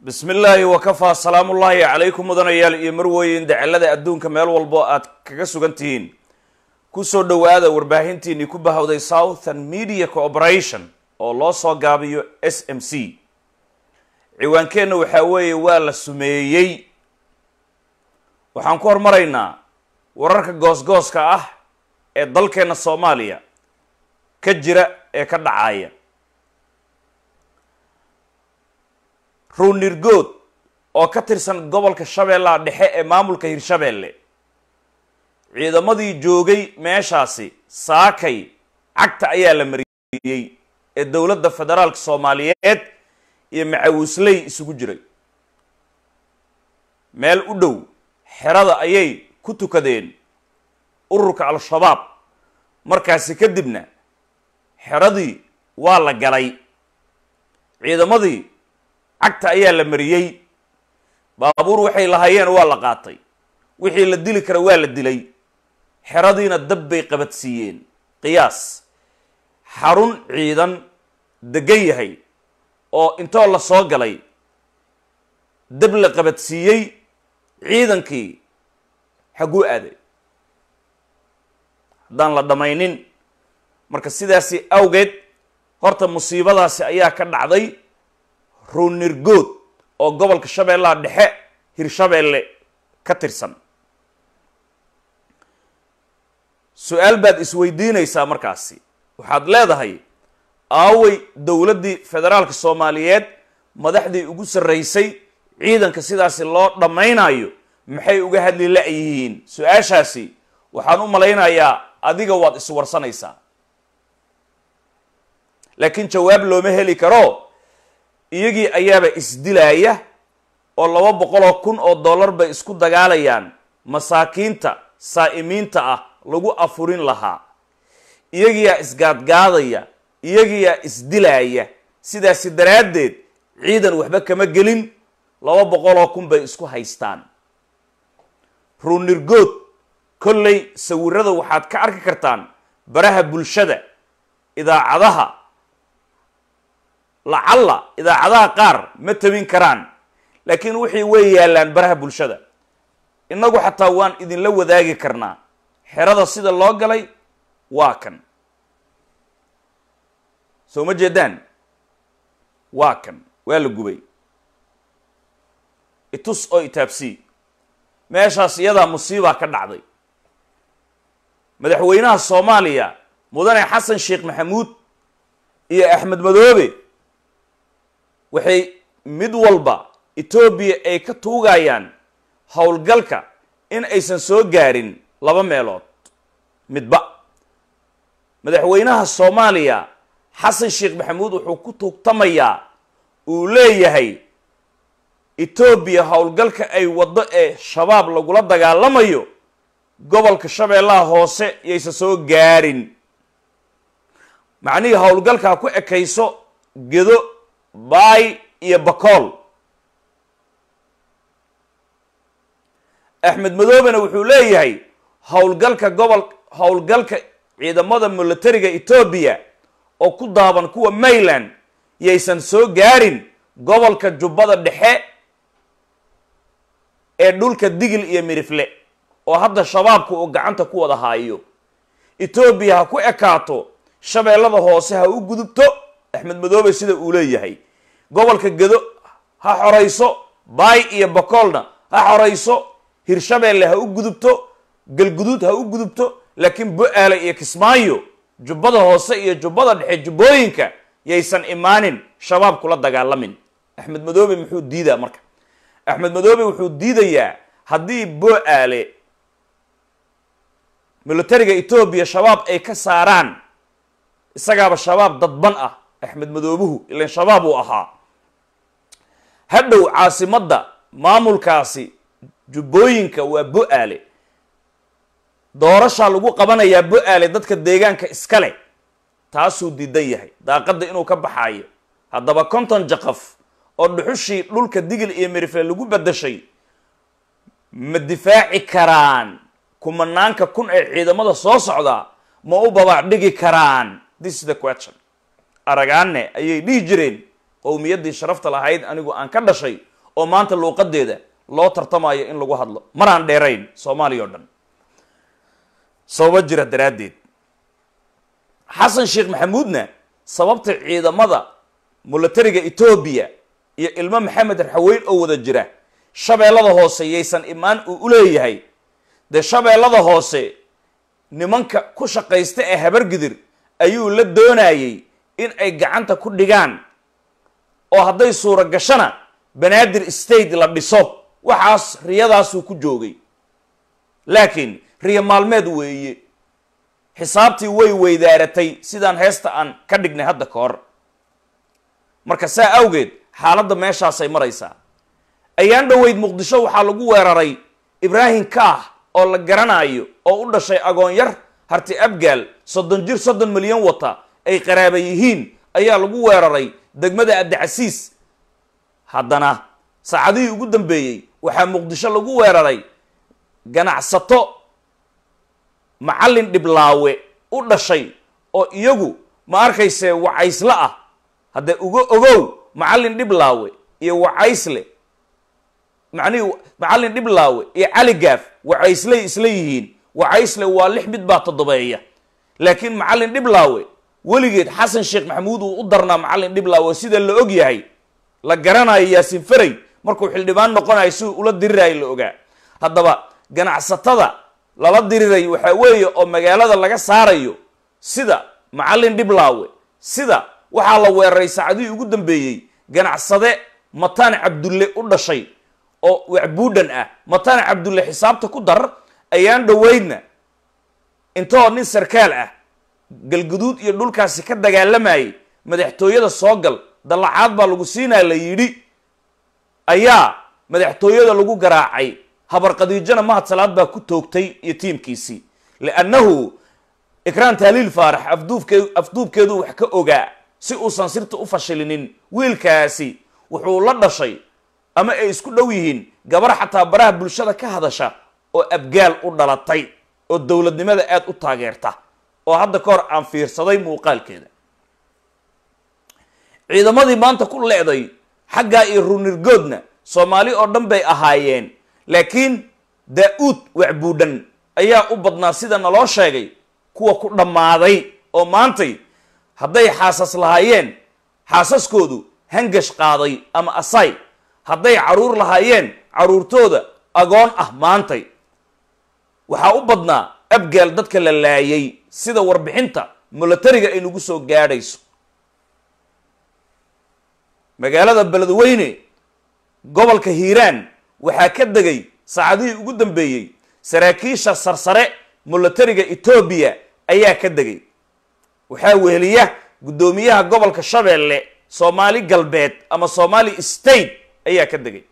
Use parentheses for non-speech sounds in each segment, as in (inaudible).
bismi illaahi wakafaa salaam ullaahi calaykum mudanayaal iyo marweyn dacalada adduunka meel walbo aad kaga sugan tihiin kusoo dhowaada warbaahintiinii ku bahawday southern media cooperation oo loo soo gaabiyo s m c ciwaankeenna waxaa weeye waa la sumeeyey waxaan ku hormaraynaa wararka goosgooska ah ee dalkeenna soomaaliya ka jira ee ka dhacaya ruwnirgood oo ka tirsan gobolka shabeellaha dhexe ee maamulka hirshabeelle ciidamadii joogay meeshaasi saakay cagta ayaa la mariyey ee dowladda federaalka soomaaliyeed iyo macawisley isugu jiray meel u dhow xerada ayay ku tukadeen ururka al-shabaab markaasi kadibna xeradii waa la galay ciidamadii cagta ayaa la mariyey baabuur waxay lahaayeen waa la qaatay wixii la dili kara waa la dilay xeradiina dab bay qabadsiiyeen qiyaas xarun ciidan degan yahay oo intoo la soo galay dab la qabadsiiyey ciidankii xaguu aaday haddaan la dhammaynin marka sidaasi awgeed horta musiibadaasi ayaa ka dhacday runirgood oo gobolka shabeellaha dhexe hirshabeelle ka tirsan su-aal baad isweydiinaysaa markaasi waxaad leedahay aaway dowladdii federaalka soomaaliyeed madaxdii ugu sarraysay ciidanka sidaasi loo dhammaynaayo maxay uga hadli la-yihiin su-aashaasi waxaan u malaynayaa adiga waad iswarsanaysaa laakiin jawaab looma heli karo iyagii ayaaba isdilaaya oo laba boqoloo kun oo dollar bay isku dagaalayaan masaakiinta saa'imiinta ah lagu afurin lahaa iyagiyaa isgaadgaadaya iyagiyaa isdilaaya sidaasi daraaddeed ciidan waxba kama gelin laba boqoloo kun bay isku haystaan ruunirgood kolley sawirada waxaad ka arki kartaan baraha bulshada idaacadaha lacalla idaacadaha qaar ma tabin karaan laakiin waxay way yaallaan baraha bulshada innagu xataa waan idinla wadaagi karnaa xerada sida loo galay waa kan soo ma jeedaan waa kan waa la gubay itus oo itaabsii meeshaas iyadaa musiibaa ka dhacday madaxweynaha soomaaliya mudane xasan sheekh maxamuud iyo axmed madoobe waxay mid walba etoobiya ay ka tuugayaan howlgalka in aysan soo gaarin laba meelood midba madaxweynaha soomaaliya xasan sheekh maxamuud wuxuu ku tuugtamayaa uu leeyahay etoobiya howlgalka ay waddo ee shabaab lagula dagaalamayo gobolka shabeellaha hoose yaysan soo gaarin macnihii howlgalkaa ku ekayso gedo bay iyo bacool axmed madoobena wuxuu leeyahay howlgalka gobol howlgalka ciidamada milatariga etoobiya oo ku daaban kuwa mayland yaysan soo gaarin gobolka jubbada dhexe ee dhulka digil iyo mirifle oo hadda shabaabku uu gacanta ku wada haayo etoobiya ha ku ekaato shabeellada hoose ha u gudubto axmed madoobe sida uu leeyahay gobolka gedo ha xorayso baay iyo bokoolna ha xorayso hirshabeelle ha u gudubto galguduud ha u gudubto laakiin bo-aale iyo kismaayo jubbada hoose iyo jubbada dhexe jubbooyinka yaysan imaanin shabaab kula dagaalamin axmed madoobe muxuu diidaa marka axmed madoobe wuxuu diidayaa haddii bo-aale milatariga etoobiya shabaab ay ka saaraan isagaaba shabaab dadban ah axmed madoobuhu ilan shabaab uu ahaa hadhow caasimadda maamulkaasi jubbooyinka waa bo-aale doorashaa lagu qabanayaa bo-aale dadka deegaanka iska leh taasuu diidan yahay daaqadda inuu ka baxaayo haddaba konton jaqaf oo dhuxushii dhulka digil iyo merifle lagu badashay ma difaaci karaan kumanaanka kun ee ciidamada soo socdaa ma u babaac dhigi karaan this is the question aragaane ayay dhihi jireen qowmiyaddii sharafta lahayd anigu aan ka dhashay oo maanta luuqadeeda loo tartamayo in lagu hadlo maraan dheerayn soomaaliya oo dhan sababa jira daraaddeed xasan sheekh maxamuudna sababta ciidamada mulatariga etoobiya iyo ilmo maxamed raxaweyn oo wada jira shabeellada hoose yaysan imaan uu u leeyahay dee shabeellada hoose nimanka ku shaqaysta ee habargidir ayuu la doonayay in ay gacanta ku dhigaan oo hadday suura gashana banaadir state la dhiso waxaas riyadaasuu ku joogay laakiin riyo maalmeed weeye xisaabtii way weydaaratay sidaan heesta aan ka dhignay hadda ka marka saa awgeed xaaladda meeshaasay maraysaa ayaan dhoweyd muqdisho waxaa lagu weeraray ibraahim kaah oo la garanaayo oo u dhashay agoon yar harti abgaal soddon jir soddon milyan wata ay qaraaba yihiin ayaa lagu weeraray degmada abdicasiis haddana saacadihii ugu dambeeyey waxaa muqdisho lagu weeraray ganacsato macallin dhiblaawe u dhashay oo iyagu ma arkayse wacaysla ah haddee uga ogow macallin dhiblaawe iyo wacaysle macnihii macallin dhiblaawe iyo caligaaf wacaysley isla yihiin wacaysle waa lix mid baa toddobeeya laakiin macallin dhiblaawe weligeed xasan sheekh maxamuud uu u darnaa macalin dhiblaa waa sida la og yahay la garanayo yaasin faray markuu xildhibaan noqonayo siduu ula diriraayo la ogaa haddaba ganacsatada lala dirirayo waxaa weeye oo magaalada laga saarayo sida macalin dhiblaawe sida waxaa la weeraray saacadihii ugu dambeeyey ganacsade mataan cabdulle u dhashay oo wacbuudhan ah mataan cabdulle xisaabta ku dar ayaan dhoweydna intoo nin sarkaal ah galguduud iyo dhulkaasi ka dagaalamayay madaxtooyada soo gal dallacaad baa lagu siinaa la yidhi ayaa madaxtooyada lagu garaacay habarqadiijona mahadsalaad baa ku toogtay iyo tiimkiisii liannahu ikraan taaliil faarax afduubkeedu wax ka ogaa si uusan sirta u fashilinin wiilkaasi wuxuu la dhashay ama ay isku dhow yihiin gabar xataa baraha bulshada ka hadasha oo abgaal u dhalatay oo dowladnimada aada u taageerta oo hadda ka hor aan fiirsaday muuqaalkeeda ciidamadii maanta ku leeday xaggaa iyo runirgoodna soomaali oo dhan bay ahaayeen laakiin daa-uud waxbuudhan ayaa u badnaa sida naloo sheegay kuwa ku dhammaaday oo maantay hadday xaasas lahaayeen xaasaskoodu hangash qaaday ama asay hadday caruur lahaayeen caruurtooda agoon ah maantay waxaa u badnaa abgeel dadka la laayay sida warbixinta milatariga ay nagu soo gaadhayso magaalada beledweyne gobolka hiiraan waxaa ka degay saacadihii ugu dambeeyey saraakiisha sarsare milatariga etoobiya ayaa ka degay waxaa weheliya guddoomiyaha gobolka shabeelle soomaali galbeed ama somaali state ayaa ka degay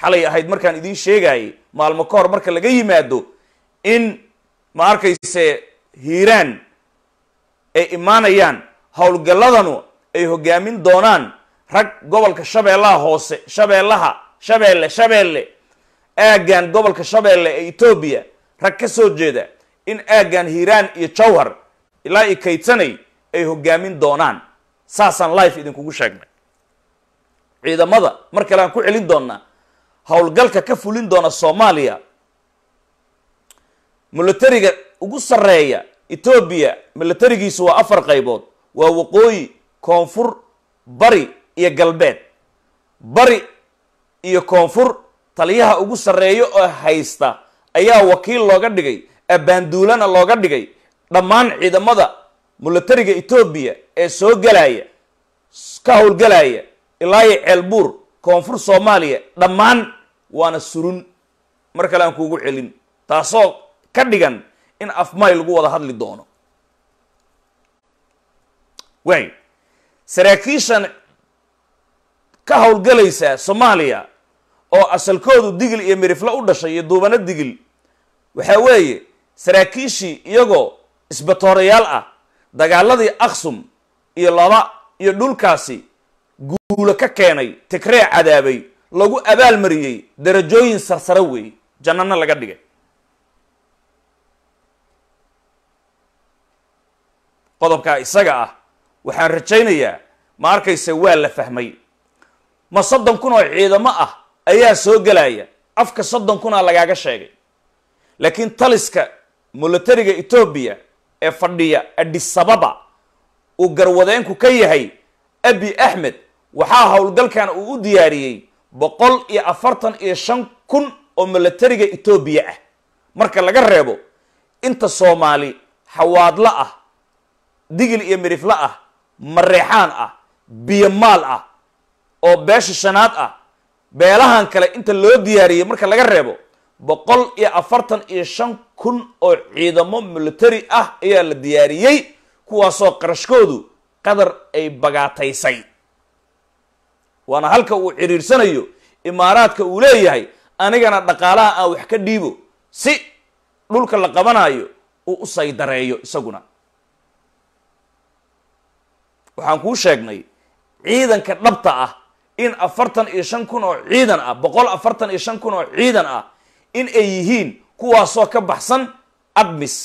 xalay ahayd markaan idiin sheegayay maalmo ka hor marka laga yimaado in ma arkayse hiiraan ay imaanayaan howlgalladanu ay hogaamin doonaan rag gobolka shabeellaha hoose shabeellaha shabeelle shabeelle aaggan gobolka shabeelle ee etoobiya rag ka soo jeeda in aaggan hiiraan iyo jawhar ilaa i kaydsanay ay hogaamin doonaan saasaan life idinkugu sheegnay ciidamada mar kale aan ku celin doonnaa howlgalka ka fulin doona soomaaliya militariga ugu sarreeya etoobiya milatarigiisu waa afar qaybood waa waqooyi koonfur bari iyo galbeed bari iyo koonfur taliyaha ugu sarreeya oo haysta ayaa wakiil looga dhigay abaanduulana looga dhigay dhammaan ciidamada milatariga etoobiya ee soo galaya ka howlgalaya ilaayo ceelbuur koonfur soomaaliya dhammaan waana surun mar kale aan kuugu celin taasoo ka dhigan in afmay lagu wada hadli doono way saraakiishan ka howlgalaysa soomaaliya oo asalkoodu digil iyo mirifla u dhashay iyo duubano digil waxaa weeye saraakiishii iyagoo isbatoorayaal ah dagaaladii aksum iyo laba iyo dhulkaasi guulo ka keenay tigree cadaabay lagu abaalmariyey darajooyin sarsare weeye jannana laga dhigay qodobkaa isaga ah waxaan rajaynayaa ma arkayse waa la fahmay ma soddon kun oo ciidamo ah ayaa soo gelaya afka soddon kunaa lagaaga sheegay laakiin taliska militariga etoobiya ee fadhiya adhisababa uu garwadeenku ka yahay abi axmed waxaa howlgalkan uu u diyaariyey boqol iyo afartan iyo shan kun oo militariga etoobiya ah marka laga reebo inta soomaali xawaadla ah digil iyo mirifla ah mareexaan ah biyo maal ah oo beesha shanaad ah beelahan kale inta loo diyaariyey marka laga reebo boqol iyo afartan iyo shan kun oo ciidamo military ah ayaa la diyaariyey kuwaasoo qarashkoodu qadar ay bagaataysay waana halka uu ciriirsanayo imaaraadka uu leeyahay anigana dhaqaalaha aan wax ka dhiibo si dhulka la qabanayo uu u saydareeyo isaguna waxaan kuu sheegnay ciidanka dhabta ah in afartan iyo shan kun oo ciidan ah boqol afartan iyo shan kun oo ciidan ah in ay yihiin kuwaasoo ka baxsan admis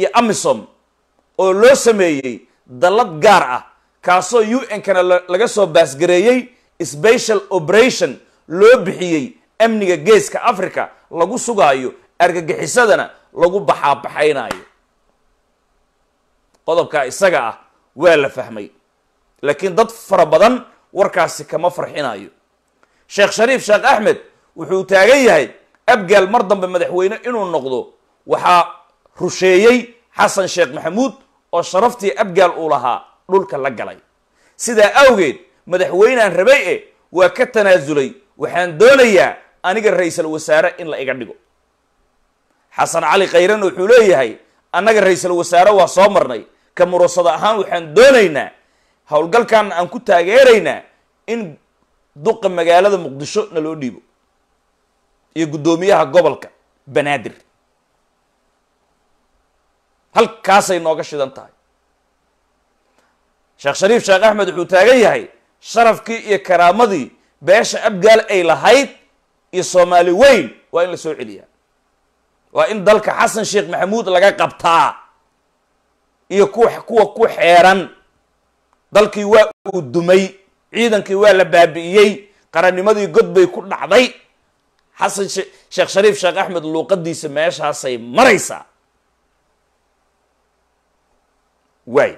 iyo amisom oo loo sameeyey dallad gaar ah kaasoo u n-kana laga soo baasgareeyey special operation loo bixiyey amniga geeska africa lagu sugaayo argagixisadana lagu baxaabaxaynaayo qodobkaa isaga ah waa la fahmay laakiin dad fara badan warkaasi kama farxinayo sheekh shariif sheekh axmed wuxuu taagan yahay abgaal mar dambe madaxweyne inuu noqdo waxaa rusheeyey xasan sheekh maxamuud oo sharaftii abgaal uu lahaa dhulka la galay sidaa awgeed madaxweynaan rabay e waa ka tanaasulay waxaan doonayaa aniga ra-iisal wasaare in la iga dhigo xasan cali khayran wuxuu leeyahay annaga ra-iisal wasaare waa soo marnay ka murasado ahaan waxaan doonaynaa howlgalkan aan ku taageeraynaa in duqa magaalada muqdisho na loo dhiibo iyo guddoomiyaha gobolka banaadir halkaasay nooga shidan tahay sheekh shariif sheekh axmed wuxuu taagan yahay sharafkii iyo karaamadii beesha abgaal ay lahayd iyo soomaali weyn waa in lasoo celiyaa waa in dalka xasan sheekh maxamuud laga qabtaa iyo kuwa kuwa ku xeeran dalkii waa uu dumay ciidankii waa la baabi'iyey qarannimadii god bay ku dhacday xasan sheekh shariif sheekh axmed luuqadiisa meeshaasay maraysaa waay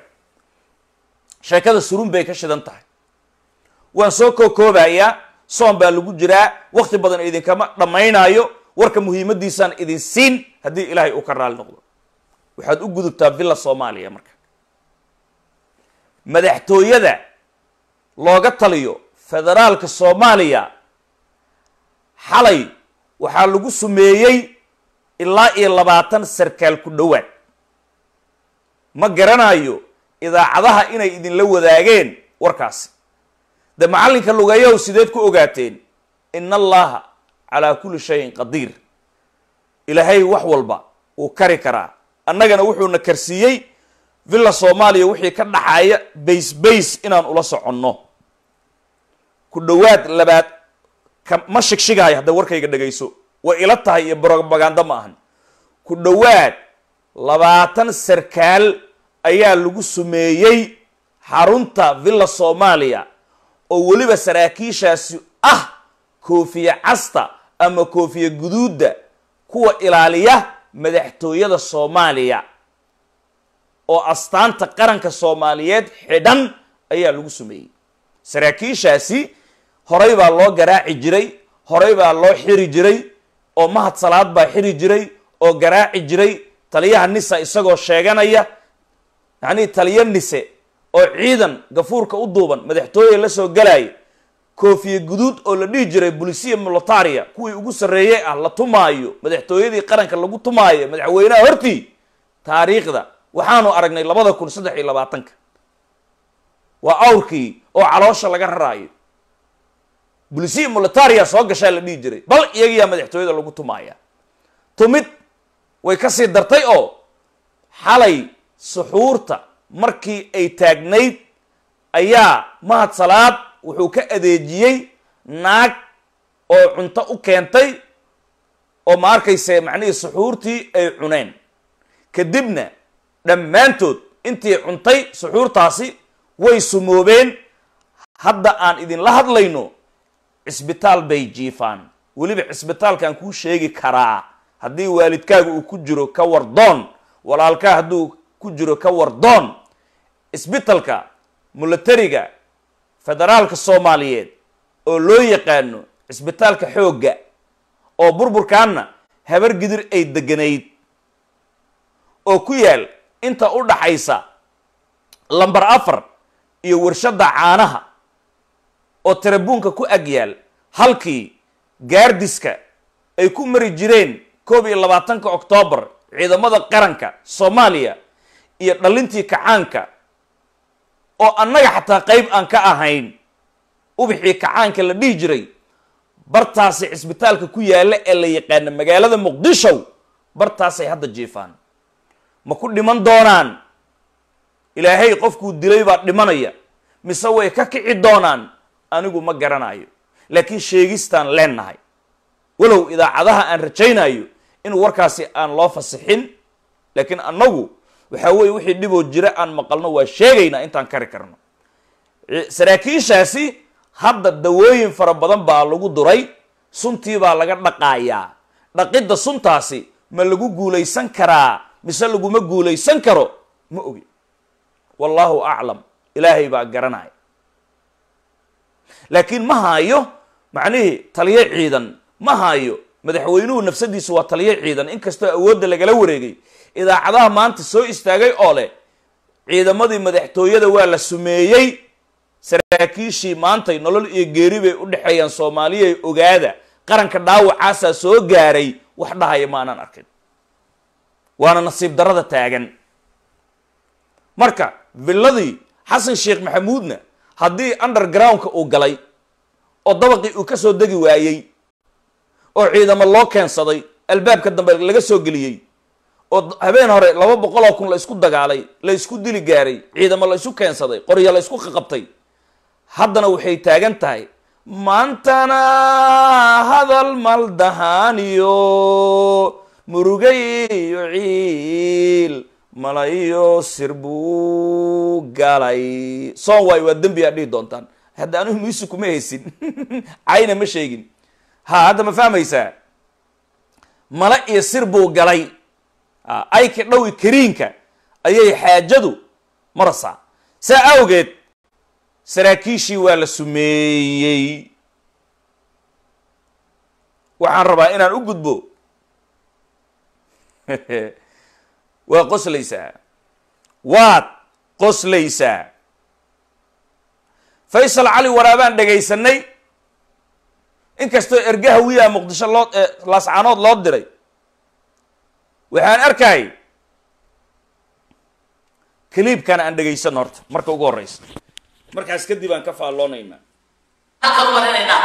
sheekada surun bay ka shidan tahay waan soo kookoobayaa soon baa lagu jiraa wakti badan idinkama dhammaynaayo warka muhiimadiisaan idin siin haddii ilaahay uu ka raali noqdo waxaad u gudubtaa villa soomaaliya marka madaxtooyada looga taliyo federaalka soomaaliya xalay waxaa lagu sumeeyey ilaa iyo labaatan sarkaal ku dhowaad ma garanayo idaacadaha inay idinla wadaageen warkaasi de macallinka lugayahu sideed ku ogaateen in allaha calaa kulli shayin qadiir ilaahay wax walba wuu kari karaa annagana wuxuuna karsiiyey villa soomaaliya wixii ka dhaxaaya bays base inaan ula soconno ku dhowaad labaad ma shigshigaayo hadda warkayga dhegayso way ila tahay iyo brobaganda ma ahan ku dhowaad labaatan sarkaal ayaa lagu sumeeyey xarunta villa soomaaliya oo weliba saraakiishaasi ah koofiye casta ama koofiye guduudda kuwa ilaaliya madaxtooyada soomaaliya oo astaanta qaranka soomaaliyeed xidhan ayaa lagu sameeyey saraakiishaasi horay baa loo garaaci jiray horay baa loo xiri jiray oo mahad salaad baa xiri jiray oo garaaci jiray taliyaha nisa isagoo sheeganaya yacnii taliyo nise oo ciidan gafuurka u duuban madaxtooye soo galaya koofiye guduud oo la dhihi jiray bulisiya militaria kuwii ugu sarreeyey ah la tumaayo madaxtooyadii qaranka lagu tumaayo madaxweynaha hortii taariikhda waxaanu aragnay labada kun saddex iyo labaatanka waa awrkii oo caloosha laga raraayo bulisiyi mulitaria soo gashaa la dhihi jiray bal iyagiyaa madaxtooyada lagu tumaaya tumid way kasii dartay oo xalay suxuurta markii ay taagnayd ayaa mahad salaad wuxuu ka adeejiyey naag oo cunto u keentay oo ma arkayse macnihii suxuurtii ay cuneen kadibna dhammaantood intii cuntay suxuurtaasi way sumoobeen hadda aan idinla hadlayno cisbitaal bay jiifaan weliba cisbitaalkaan kuu sheegi karaa haddii waalidkaaga uu ku jiro ka wardoon walaalkaa hadduu ku jiro ka wardoon isbitalka mulatariga federaalka soomaaliyeed oo loo yaqaano cisbitaalka xoogga oo burburkaanna habar gidir ay deganayd oo ku yaal inta u dhaxaysa lamber afar iyo warshadda caanaha oo tarabuunka ku agyaal halkii gaardiska ay ku mari jireen koob iyo labaatanka oktoobar ciidamada qaranka soomaaliya iyo dhalintii kacaanka oo annaga xataa qayb aan ka ahayn ubaxii kacaanka la dhihi jiray bartaasi cisbitaalka ku yaalla ee la yaqaana magaalada muqdishow bartaasay hadda jiifaan ma ku dhiman doonaan ilaahay qofkuu dilay baa dhimanaya mise way ka kici doonaan anigu ma garanayo laakiin sheegistaan leennahay walow idaacadaha aan rajaynayo in warkaasi aan loo fasixin laakiin annagu waxaa weeye wixii dhiboo jira aan maqalno waa sheegaynaa intaan kari karno saraakiishaasi hadda dawooyin fara badan baa lagu duray suntii baa laga dhaqaayaa dhaqidda suntaasi ma lagu guulaysan karaa mise laguma guulaysan karo ma ogi wallaahu aclam ilaahay baa garanaya laakiin ma haayo macnihii taliyo ciidan ma haayo madaxweynuhu nafsadiisu waa taliyo ciidan inkastoo awoodda lagala wareegay idaacadaha maanta soo istaagay oo leh ciidamadii madaxtooyada waa la sumeeyey saraakiishii maantay nolol iyo geeri bay u dhexeeyaan soomaaliya ogaada qaranka dhaawacaasaa soo gaaray wax dhahaya ma aanaan arkin waana nasiib darada taagan marka villadii xasan sheekh maxamuudna haddii undergroundka uu galay oo dabaqii uu ka soo degi waayey oo ciidamo loo keensaday albaabka dambe laga soo geliyey oo habeen hore laba boqoloo kun la isku dagaalay la isku dili gaaray ciidamo la isu keensaday qoryo la isku qaqabtay haddana waxay taagan tahay maantana hadal maldahaaniyo murugay iyo ciil malayo sir buu galay soon waay waa dembiyaa dhihi doontaan hadda anuhu miisi kuma haysin cayna ma sheegin ha hadda ma fahmaysaa mala iyo sir buu galay ah, ayka dhowi kariinka ayay xaajadu marasaa saa awgeed saraakiishii waa la sumeeyey waxaan rabaa inaan u gudbo (laughs) waa qoslaysaa waad qoslaysaa faysal cali waraabaan dhegaysanay inkastoo wiyaa muqdisho loo laascanood loo diray waxaan arkay kaliibkan aan dhagaysan horta marka ugu horeysa markaas kadib aan ka faalloonaynaa warinaynaa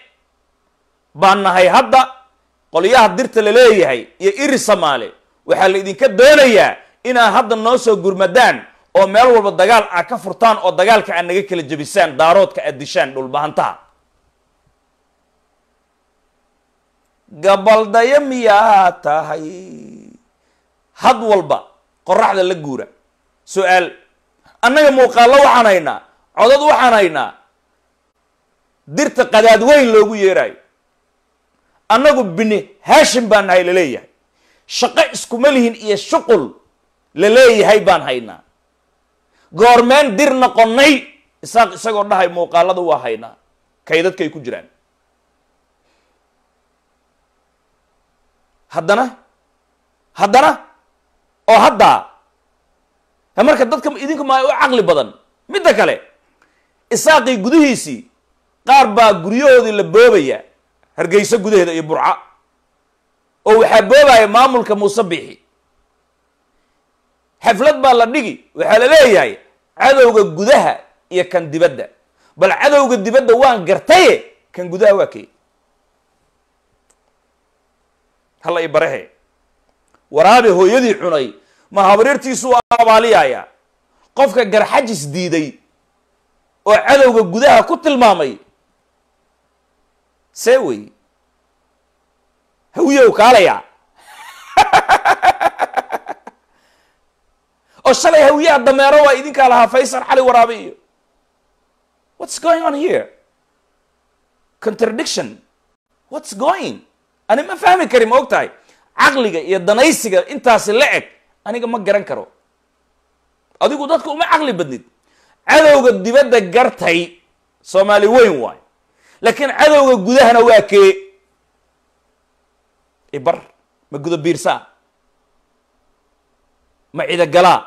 baan nahay hadda qolyaha dirta la leeyahay iyo iri samaale waxaa la idinka doonayaa inaa hadda noo soo gurmadaan oo meel walba dagaal a ka furtaan oo dagaalka aad naga kala jebisaan daaroodka aad dishaan dhulbahantaha gabaldayo miyaa tahay had walba qoraxda la guura su-aal annaga muuqaallo waxaan haynaa codad waxaan haynaa dirta qadaad weyn loogu yeeraayo annagu bini haashim baan nahay laleeyahay shaqo iskuma lihin iyo shuqul laleeyahay baan haynaa goormeen dir noqonnay isaaq isagoo dhahay muuqaalada waa haynaa kay dadkaay ku jiraan haddana haddana oo haddaa marka dadka idinku maa u caqli badan midda kale isaaqii gudihiisii qaar baa guryahoodii la boobayaa hargeyso gudaheeda iyo burca oo waxaa boobaya maamulka muuse biixi xaflad baa la dhigi waxaa la leeyahay cadowga gudaha iyo kan dibadda bal cadowga dibadda waan gartaye kan gudaha waa key halla i barahe waraabe hooyadii cunay ma habriirtiisuu abaaliyaya qofka garxajis diiday oo cadowga gudaha ku tilmaamay see wey hawiyow kaalayaa (laughs) oo oh, shalay hawiyaha dameero waa idinkaa lahaa faysal cali waraabe iyo what's going on here contradiction what's going ani ma fahmi kari ma og tahay caqliga iyo danaysiga intaasi la eg aniga ma garan karo adigu dadku uma caqli badnid cadowga dibadda gartay soomaali weyn waayo laakiin cadowga gudahana waa kee ibar ma gudo biirsaa ma cidogalaa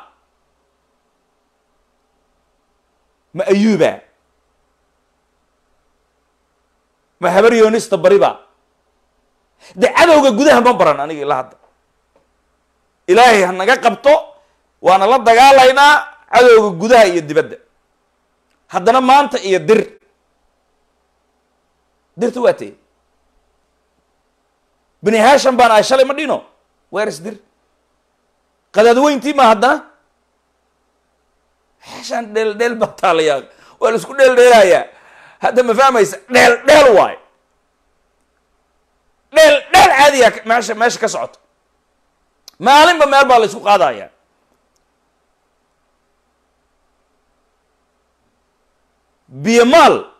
ma ayuuba ma habaryoonista bariba de cadowga gudaha ma baran aniga ilaa hadda ilaahay ha naga qabto waana la dagaalaynaa cadowga gudaha iyo dibadda haddana maanta iyo dir dirta waa tee bani haasham baan ahay shalay ma dhino weeris dir weyntii ma haddana hashan dheel dheel baa taalayaa waa la isku dheel dheeldheelayaa hadda ma fahmaysa dheel dheel waayo dheel dheel caadiya meesha meesha ka socoto maalinba meel baa la isku qaadaya biyo maal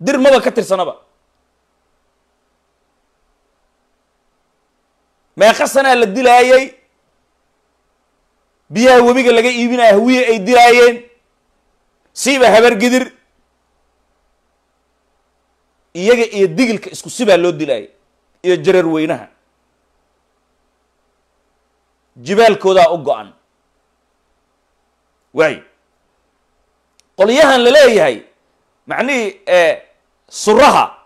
dir maba ka tirsanaba meeqa sanaa la dilaayey biyaha webiga laga iibinaya hawiye ay dilaayeen siiba habargidir iyaga iyo digilka isku sibaa loo dilaayay iyo jarar weynaha jibaalkoodaa u go'an an waay qolyahan la leeyahay macnihii suraha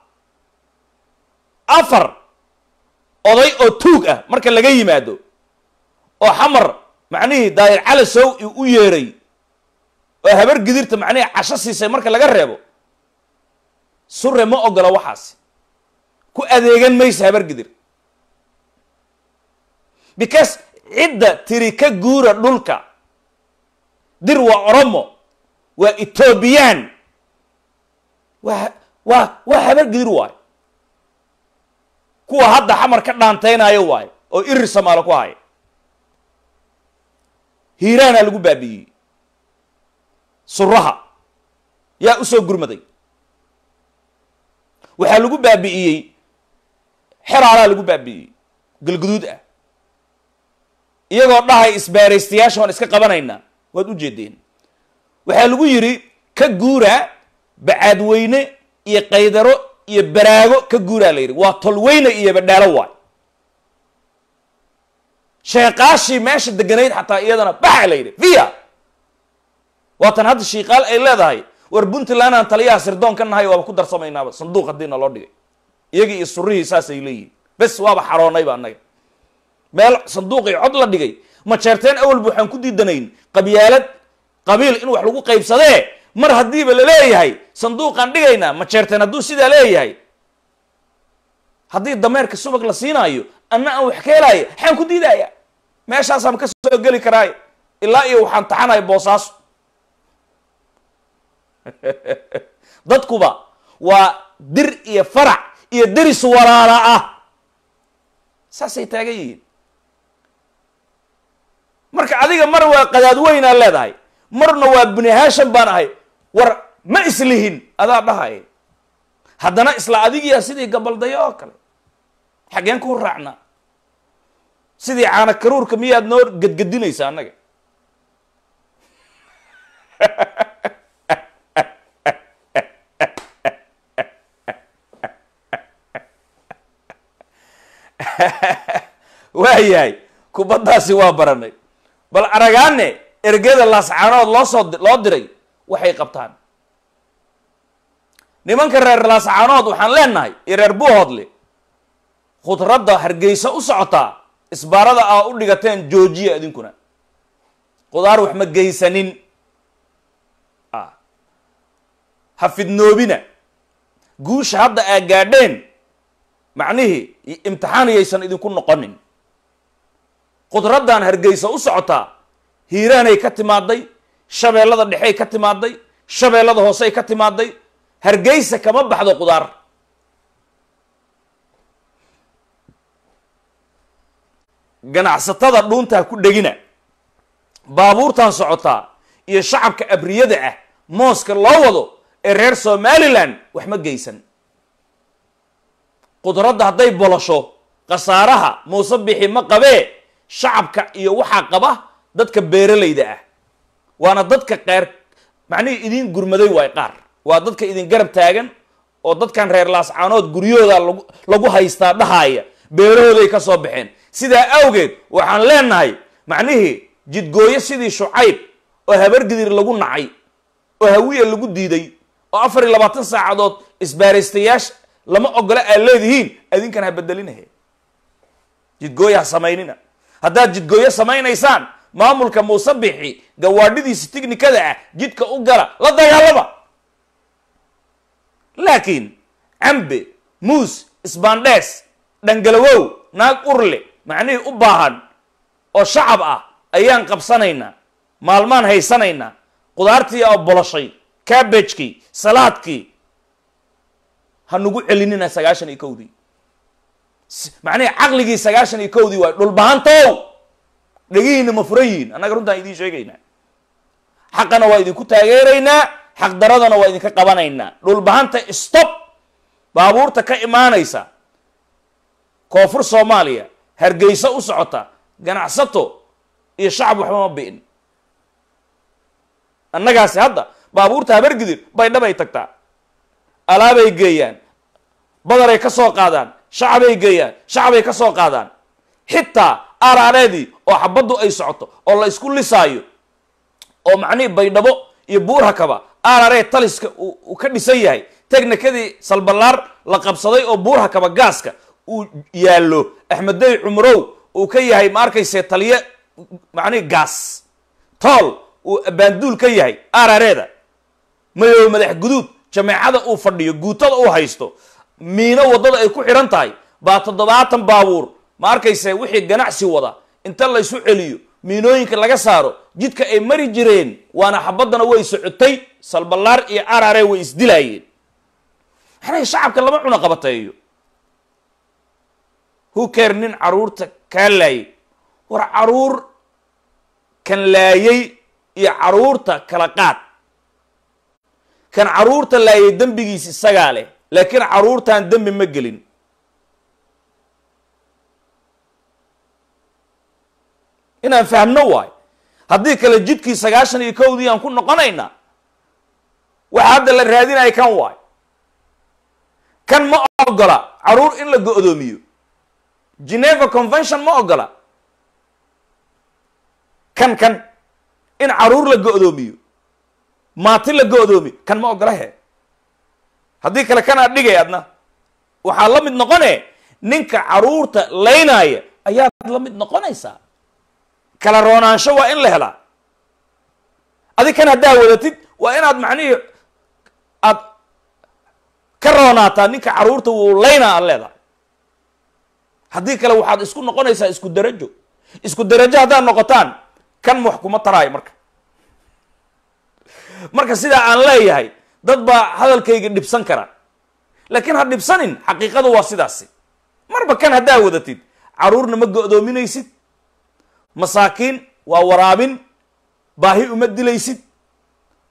afar oday oo tuug ah marka laga yimaado oo xamar macnihii daayir calasow i u yeeray oo habar gidirta macnihii casho siisay marka laga reebo surre ma ogola waxaasi ku adeegan maysa habar gidir because cidda tiri ka guura dhulka dir waa oromo waa etoobiyaan waa waa waa habar gadiir waayo kuwa hadda xamar ka dhaanteynaayo waayo oo iri samaalo ku haya hiiraanaa lagu baabi'iyey suraha yaa usoo gurmaday waxaa lagu baabi'iyey xeraalaa lagu baabi'iyey galguduud ah iyagoo dhahay isbaaraystayaasha waan iska qabanaynaa waad u jeedeen waxaa lagu yidhi ka guura bacaadweyne iyo qaydaro iyo baraago ka guuraa la yidhi waa tolweyne iyo badhaalo waay sheeqaashii meesha deganayd xataa iyadana baxa la yidhi via waatan hadda shiikaal ay leedahay war puntland taliyaha sirdoon ka nahay waaba ku darsamaynaaba sanduuq haddii naloo dhigay iyagii iyo surihii saasay leeyihin bes waaba xaroonayba annaga meel sanduuqii cod la dhigay ma jeerteen awalba waxaan ku diidanayn qabyaalad qabiil in wax lagu qaybsadee mar haddiiba la leeyahay sanduuqaan dhigaynaa ma jeerteen hadduu sidaa leeyahay haddii dameerka subag la siinaayo anna aan wax keelaayo maxaan ku diidaaya meeshaasaan ka soo geli karaay ilaa iyo waxaan taxanahay boosaaso (laughs) dadkuba waa dir iyo farac iyo deris walaala ah saasay taagan yihiin marka adiga mar waa qadaad weynaa leedahay marna waa bini haashan baan ahay war ma islihin adaa dhahay haddana isla adigiya sidii gabaldayo oo kale xaggeen kuu raacnaa sidii caana karuurka miyaad noo gadgadinaysa annaga waa kubaddaasi waa baranay bal aragaane ergeda laascaanood loosoo loo diray waxay qabtaan nimanka reer laascaanood waxaan leenahay iyo reer buuhoodle khudradda hargeysa u socotaa isbaarada aa u dhigateen joojiya idinkuna khudaar wax ma geysanin ha fidnoobina guusha hadda aa gaadheen macnihii imtixaanayaysan idinku noqonin khudraddan hargeysa u socotaa hiiraanay ka timaaday shabeellada dhexey ka timaaday shabeellada hoosey ka timaaday hargeysa kama baxdo qudaar ganacsatada dhuuntaa ku dhegina baabuurtan socotaa iyo shacabka abriyada ah mooska loo wado ee reer somalilan wax ma geysan qudradda hadday bolosho khasaaraha muuse bixi ma qabee shacabka iyo waxaa qaba dadka beeralayda ah waana dadka qeer macnihii idin gurmaday waay qaar waa dadka idin garab taagan oo dadkan reer laascaanood guryooda lagu lagu haystaa dhahaaya beerahooday ka soo baxeen sidaa awgeed waxaan leenahay macnihii jidgooyo sidii shucayb oo habargidir lagu nacay oo hawiya lagu diiday oo afar iyo labaatan saacadood isbaaraystayaasha lama ogola aad leedihiin adinkan ha bedelinahe jidgooyo ha samaynina haddaad jidgooyo samaynaysaan maamulka muusabixi gawaadhidiisa tignikada ah jidka u gala la dagaalama laakiin cambe muus isbaandhees dhangalawow naag urle macnihii u baahan oo shacab ah ayaan qabsanaynaa maalmaan haysanaynaa qudaartii oo boloshay kabajkii salaadkii ha nagu celinina sagaashan iyo kowdii macnihii caqligii sagaashan iyo kowdii waay dhulbahantow dhegihiina ma furan yihiin annaga runtaan idiin sheegaynaa xaqana waa idinku taageeraynaa xaqdaradana waa idinka qabanaynaa dhulbahanta stop baabuurta ka imaanaysa koonfur soomaaliya hargeysa u socota ganacsato iyo shacab waxba ma bi'in annagaasi hadda baabuurta habargidir baydhabay tagtaa alaabay geeyaan badaray ka soo qaadaan shacabay geeyaan shacabay ka soo qaadaan xitaa araareedii oo xabaddu ay socoto oo la isku lisaayo oo macnihii baydhabo iyo buur hakaba araree taliska uu ka dhisan yahay technikadii salballaar la qabsaday oo buur hakaba gaaska uu yaallo axmed cumrow uu ka yahay ma arkayse taliye macnihi gaas tool uu baanduul ka yahay arareeda madobe madax guduud jameecada uu fadhiyo guutada uu haysto miino waddada ay ku xidhan tahay baa toddobaatan baabuur ma arkayse wixii ganacsi wada inta laysu celiyo miinooyinka laga saaro jidka ay mari jireen waana xabaddana way socotay salballaar iyo arare way isdilaayeen maxnay shacabka lama cuna qabateeyo huker nin caruurta kaa laayay war caruur kan laayay iyo caruurta kala qaad kan caruurta laayay dembigiis isagaa leh laakiin caruurtan dembi ma gelin inaan fahmno waay haddii kale jidkii sagaashan iyo kowdii aan ku noqonayna waxa hadda la raadinaya kan waay kan ma ogola caruur in la go-doomiyo geneva convention ma ogola kan kan in caruur la go-doomiyo maati la go-doomiyo kan ma ogola he haddii kale kan aad dhigay adna waxaad la mid noqone ninka caruurta laynaya ayaad la mid noqonaysaa kala roonaansho waa in la helaa adi kan haddaa wadatid waa inaad macnihii aad ka roonaataa ninka carruurta wuu laynaa aad leedahay haddii kale waxaad isku noqonaysaa isku darajo isku darajo haddaad noqotaan kan wax kuma taraayo marka marka sidaa aan leeyahay dad baa hadalkayga dhibsan kara laakiin ha dhibsanin xaqiiqadu waa sidaasi marba kan haddaa wadatid carruurna ma go-doominaysid masaakiin waa waraabin baahi uma dilaysid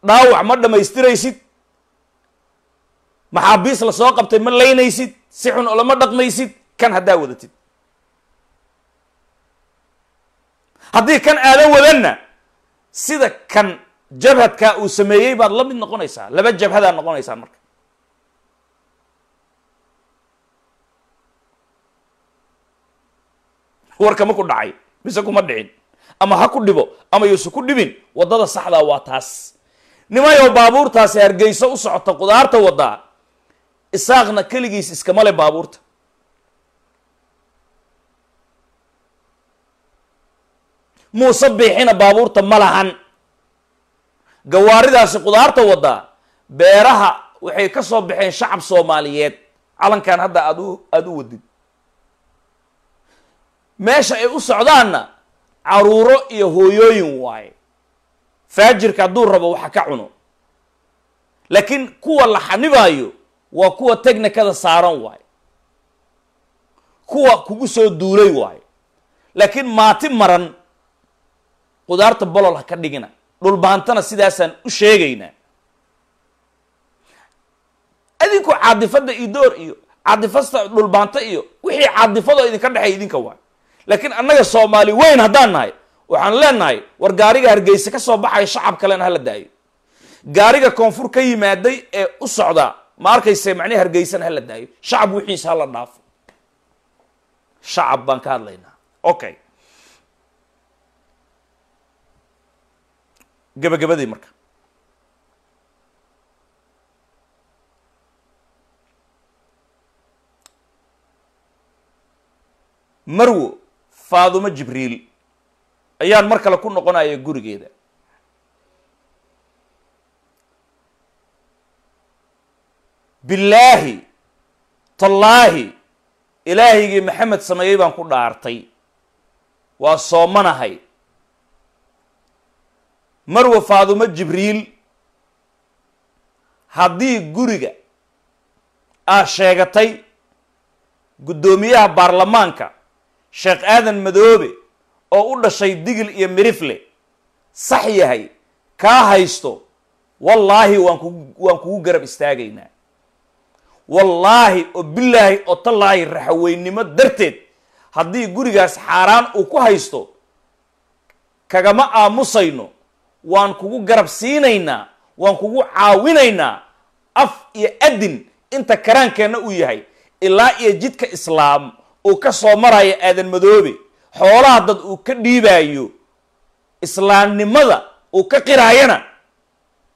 dhaawac ma dhammaystiraysid maxaabiis lasoo qabtay ma laynaysid si xun olama dhaqmaysid kan haddaa wadatid haddii kan aadan wadanna sida kan jabhadkaa uu sameeyey baad la mid noqonaysaa laba jabhadaad noqonaysaa marka warka ma ku dhacay mise kuma dhicin ama ha ku dhibo ama yuuse ku dhibin waddada saxdaa waa taas nimayow baabuurtaasi hargeyso u socota qudaarta waddaa isaaqna keligiis iskama le baabuurta muuse biixina baabuurta ma lahan gawaaridaasi qudaarta waddaa beeraha waxay ka soo baxeen shacab soomaaliyeed calankan hadda aad u aada u wadid meesha ay u socdaanna caruuro iyo hooyooyin waaye faajirka hadduu rabo waxa ka cuno laakiin kuwa la xanibaayo waa kuwa technikada saaran waaye kuwa kugu soo duulay waayo laakiin maati maran qudaarta bolol ha ka dhigina dhulbaantana sidaasaan u sheegaynaa adinku caadifada iyo door iyo caadifasta dhulbaanto iyo wixii caadifadoo idinka dhexay idinka waayo laakiin annaga soomaali weyn haddaan nahay waxaan leenahay war gaariga hargeysa ka soo baxaya shacab kalena hala daayo gaariga koonfur ka yimaaday ee u socdaa ma arkayse macnii hargeysana hala daayo shacab wixiisa hala dhaafo shacab baan ka hadlaynaa okay gabagabadii marka marwo faadumo jibriil ayaan mar kale ku noqonaya gurigeeda billaahi tallaahi ilaahaygii maxamed sameeyey baan ku dhaartay waa soomanahay marwa faadumo jibriil haddii guriga aad sheegatay guddoomiyaha baarlamaanka sheekh aadan madoobe oo u dhashay digil iyo mirifle sax yahay kaa haysto wallaahi waan ku waan kugu garab istaagaynaa wallaahi oo bilaahi oo tallaahi raxaweynimo darteed haddii gurigaas xaaraan uu ku haysto kagama aamusayno waan kugu garab siinaynaa waan kugu caawinaynaa af iyo adin inta karaankeenna uu yahay ilaa iyo jidka islaam uu ka soo maraya aadan madoobe xoolaha dad uu ka dhiibaayo islaamnimada uu ka qiraayana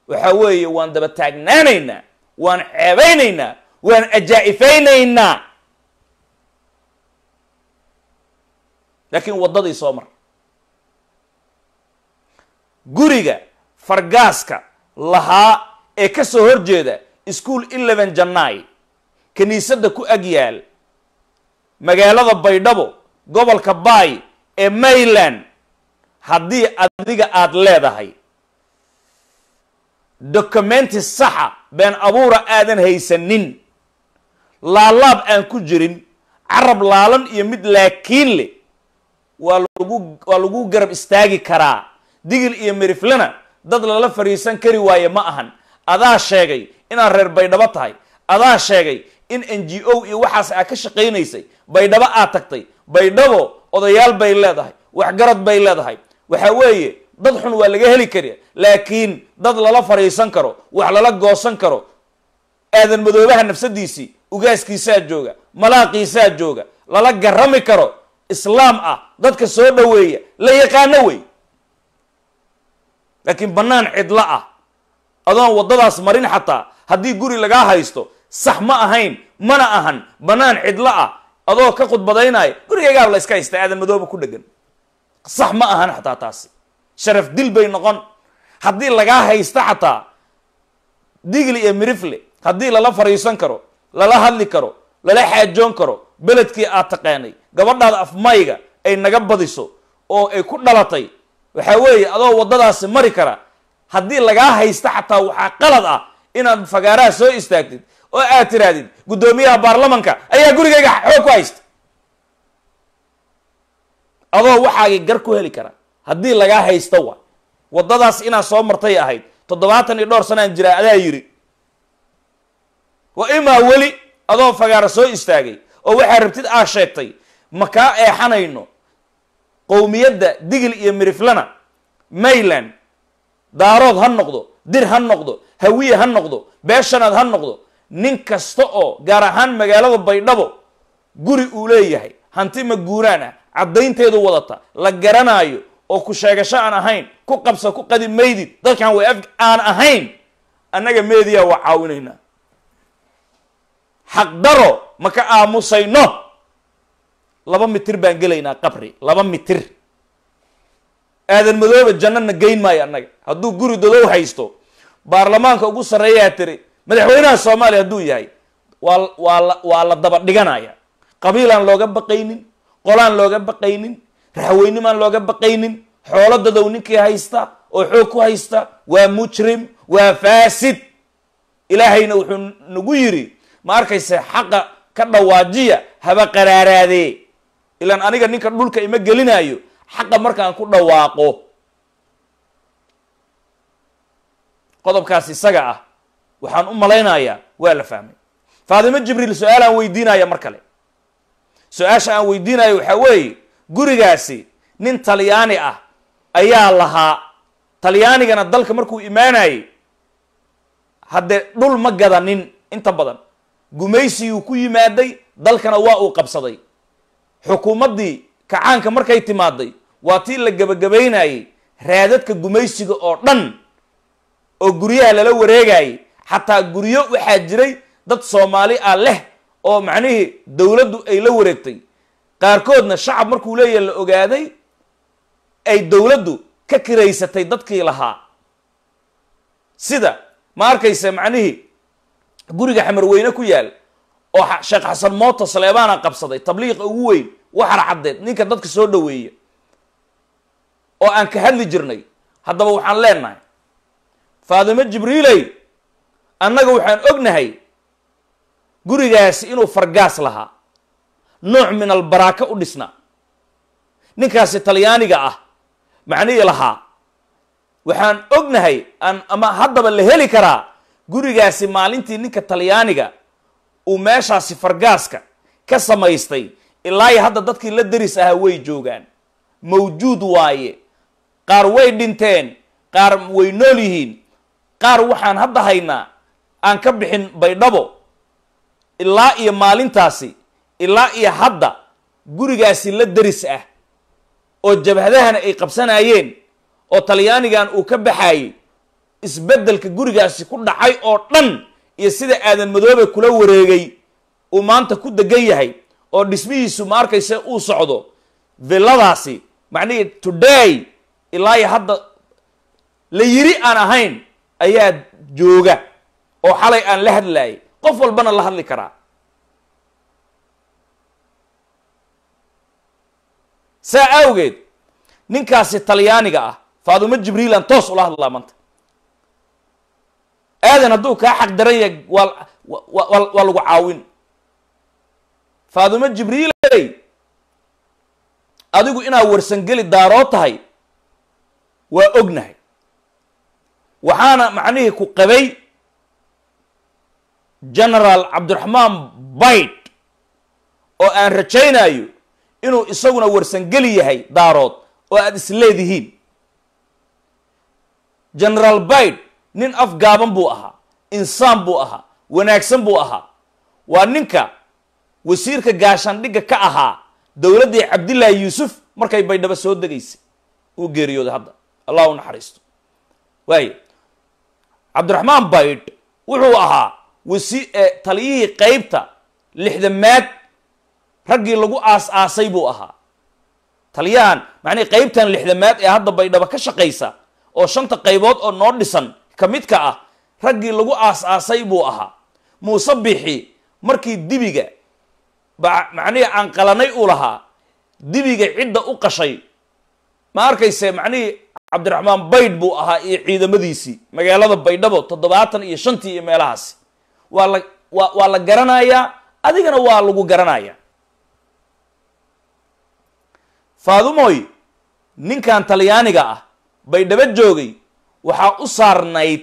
waxa weeye waan daba taagnaanaynaa waan ceebaynaynaa waan ajaa'ifaynaynaa laakiin waddadii soo mar guriga fargaaska lahaa ee ka soo horjeeda ischool eleven jannaay kiniisadda ku agyaal magaalada baydhabo gobolka bay ee mayland haddii adiga aada leedahay documenti saxa been abuura aadan haysanin laalaab aan ku jirin carab laalan iyo mid laakiin leh waa lagu waa lagu garab istaagi karaa digil iyo meriflana dad lala fariisan kari waaye ma ahan adaa sheegay inaad reer baydhabo tahay adaa sheegay in n g o iyo waxaas aa ka shaqaynaysay baydhabo aad tagtay baydhabo odayaal bay leedahay waxgarad bay leedahay waxa weeye dad xun waa laga heli kara laakiin dad lala fariisan karo wax lala goosan karo aadan madoobaha nafsadiisii ugaaskiisaa jooga malaaqiisaa jooga lala garami karo islaam ah dadka soo dhaweeya la yaqaano wey laakiin bannaan cidlo ah adoon waddadaas marin xataa haddii guri lagaa haysto sax ma ahayn mana ahan banaan cidlo ah adoo ka khudbadaynaayo gurigaygaaba layska iska haysta aadan madooba ku dhegan sax ma ahan xataa taasi sharaf dil bay noqon haddii lagaa haysta xataa digli iyo mirifle haddii lala fariisan karo lala hadli karo lala xaajoon karo beledkii aad taqaanay gabadhaada afmayga ay naga badiso oo ay ku dhalatay waxaa weeye adoo waddadaasi mari kara haddii lagaa haysta xataa waxaa qalad ah inaad fagaaraha soo istaagtid oo aada tirahdid guddoomiyaha baarlamanka ayaa gurigayga xoog ku haysta adoo waxaagii gar ku heli kara haddii lagaa haysta wa waddadaas inaad soo martay ahayd toddobaatan iyo dhowr sanaan jira adaa yidhi wa imaa weli adoo fagaara soo istaagay oo waxaa rabtid aa sheegtay ma kaa eexanayno qowmiyadda digil iyo miriflana mayland daarood ha noqdo dir ha noqdo hawiye ha noqdo beeshanaad ha noqdo nin kasta oo gaar ahaan magaalada baydhabo guri uu leeyahay hanti maguuraan ah caddaynteedu wadata la garanaayo oo ku sheegasho aan ahayn ku qabsa ku qadi maydid dadkan way af aan ahayn annaga meediya waa caawinaynaa xaqdaro ma ka aamusayno laba mitir baan gelaynaa qabri laba mitir aadan madooba jannana geyn maayo annaga hadduu guri dadow haysto baarlamaanka ugu sarreeyaa tiri madaxweynaha soomaaliya hadduu yahay waa waa waa la daba dhiganaya qabiilaan looga baqaynin qolaan looga baqaynin raxweynimaan looga baqaynin xoolo dadow ninkii haysta oo xoog ku haysta waa mujrim waa faasid ilaahayna wuxuu nagu yidhi ma arkayse xaqa ka dhawaajiya haba qaraaraadee ilaan aniga ninka dhulka ima gelinaayo xaqa markaan ku dhawaaqo qodobkaas isaga ah waxaan u malaynayaa waa la fahmay faadimo jibriil su aalaan weydiinaya mar kale su-aasha aan weydiinayo waxaa weeye gurigaasi nin talyaani ah ayaa lahaa talyaanigana dalka markuu imaanayay haddee dhul ma gadanin inta badan gumaysiguu ku yimaaday dalkana waa uu qabsaday xukuumaddii kacaanka markay timaaday waa tii la gebagabaynayay raadadka gumaysiga oo dhan oo guryaha lala wareegayay xataa guryo waxaa jiray dad soomaali ah leh oo macnihii dowladdu ay la wareegtay qaarkoodna shacab markuu leeyaha la ogaaday ay dowladdu ka kiraysatay dadkii lahaa sida ma arkayse macnihii guriga xamarweyne ku yaal oo sheekh xasan mooto saleebaana qabsaday tabliiqa ugu weyn waxar caddeed ninka dadka soo dhaweeya oo aan ka hadli jirnay haddaba waxaan leenahay faadimo jibriiley annaga waxaan ognahay gurigaasi inuu fargaas lahaa nooc min albaraaka u dhisna ninkaasi talyaaniga ah macnihii lahaa waxaan ognahay aan ama haddaba la heli karaa gurigaasi maalintii ninka talyaaniga uu meeshaasi fargaaska ka samaystay ilaayo hadda dadkii la deris ahaa way joogaan mawjuud waaye qaar way dhinteen qaar way nool yihiin qaar waxaan hadda haynaa aan ka bixin baydhabo ilaa iyo maalintaasi ilaa iyo hadda gurigaasi la deris ah oo jabhadahana ay qabsanaayeen oo talyaanigan uu ka baxaayey isbeddelka gurigaasi ku dhacay oo dhan iyo sida aadan madoobe kula wareegay uu maanta ku degan yahay oo dhismihiisu ma arkayse uu socdo villadaasi macnihii today ilaa iyo hadda la yiri aan ahayn ayaa jooga oo xalay aan la hadlaayay qof walbana la hadli karaa saa awgeed ninkaasi talyaaniga ah faadumo jibriilan toos ula hadlaa maanta aadan hadduu kaa xaq daran yahay waa waa lagu caawin faadumo jibriiley adigu inaad warsangeli daaroo tahay waa ognahay waxaana macnihii ku qabay genaraal cabdiraxmaan bayt oo aan rajaynayo inuu isaguna warsangeli yahay daarood oo aada isleedihiin leedihiin genaraal bayt nin afgaaban buu ahaa insaan buu ahaa wanaagsan buu ahaa waa ninka wasiirka gaashaandhigga ka ahaa dowladdii cabdillaahi yuusuf markay baydhabo soo degaysay uu geeriyooday hadda allah u naxariisto waayo cabdiraxmaan bayt wuxuu ahaa wasi eh, taliyihii qeybta maad raggii lagu aas aasay buu ahaa taliyahan macnii qeybtan maad ee hadda baydhabo ka shaqaysa oo shanta qaybood oo noo dhisan ka midka ah raggii lagu aas aasay buu ahaa muuse bixi markii dibiga macnihii aan qalanay u lahaa dibiga cidda u qashay ma arkayse macnihii cabdiraxmaan baydh buu ahaa iyo ciidamadiisii magaalada baydhabo toddobaatan iyo shantii iyo meelahaasi waa la wa waa la garanayaa adigana waa lagu garanaya faadumoy ninkan talyaaniga ah bay dhaba joogay waxaa u saarnayd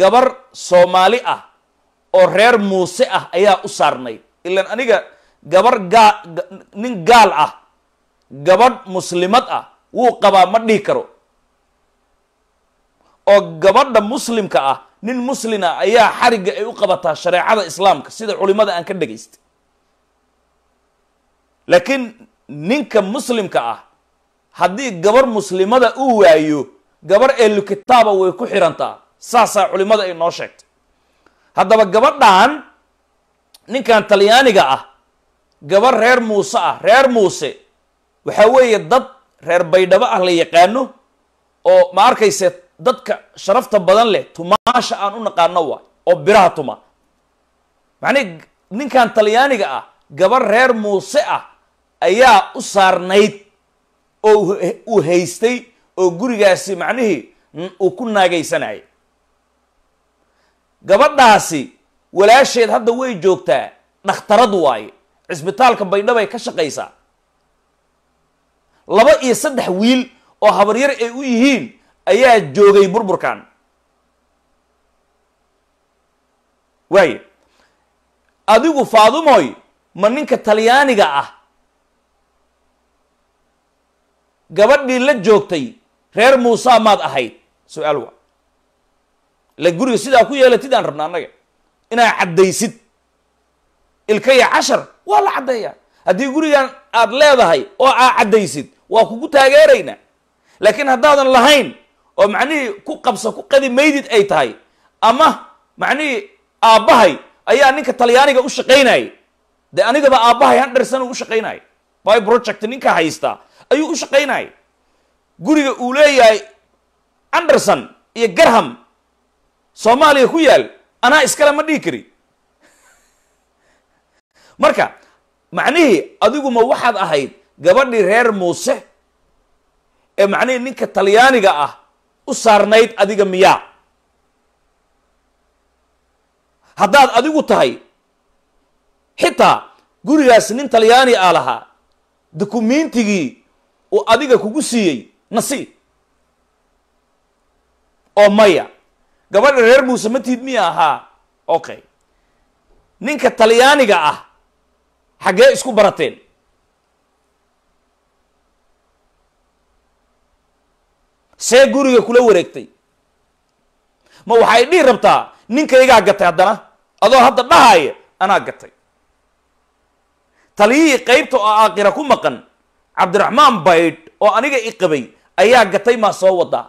gabar soomaali ah oo reer muuse ah ayaa u saarnayd ilaan aniga gabar gaa nin gaal ah gabadh muslimad ah wuu qabaa ma dhihi karo oo gabadha muslimka ah nin muslina ayaa xarigga ay u qabataa shareecada islaamka sida culimada aan ka dhegaystay laakiin ninka muslimka ah haddii gabar muslimada u waayo gabar kitaaba way ku xirantaa saasaa culimmada ay noo sheegtay haddaba gabadhaan ninkan talyaaniga ah gabar reer muuse ah reer muuse waxaa weeye dad reer baydhabo ah la yaqaano oo ma arkayse dadka sharafta badan leh tumaasha aan u naqaano waay oo biraha tuma macnii ninkan talyaaniga ah gabar reer muuse ah ayaa u saarnayd oo uu haystay oo gurigaasi macnihii uu ku naagaysanayay gabadhaasi walaasheed hadda way joogtaa dhakhtarad waaye cisbitaalka baydhabay ka shaqaysaa laba iyo saddex wiil oo habaryar ay u yihiin ayaa joogay burburkan waaye adigu faadumoy ma ninka talyaaniga ah gabadhii la joogtay reer muusa maad ahayd su-aal wa la guriga sidaa ku yeelatid aan rabna annaga inaad caddaysid ilkaya cashar waa la caddeeyaa haddii gurigan aad leedahay oo aa caddaysid waa kugu taageeraynaa laakiin haddaadan lahayn oo macnihii ku qabsa ku qadi maydid ay tahay ama macnihii aabbahay ayaa ninka talyaaniga u shaqaynayay dee anigaba aabbahay handher sana u shaqaynaya by project ninka haystaa ayuu u shaqaynaya guriga uu leeyahay anderson iyo garham soomaaliya ku yaal anaa iskale ma dhihi kari (laughs) marka macnihii adiguma waxaad ahayd gabadhii reer muuse ee macnihii ninka talyaaniga ah u saarnayd adiga miyaa haddaad adigu tahay xitaa gurigaas nin talyaani a lahaa dukumentigii uu adiga kugu siiyey nasiib oo maya gabadha reer muuse matiid miya ahaa okay ninka talyaaniga ah xaggee isku barateen see guriga kula wareegtay ma waxay dhihi rabtaa ninkaygaa gatay haddana adoo hadda dhahaya anaa gatay taliyihii qaybta oo aakira ku maqan cabdiraxmaan baydh oo aniga i qabay ayaa gatay maa soo wadaa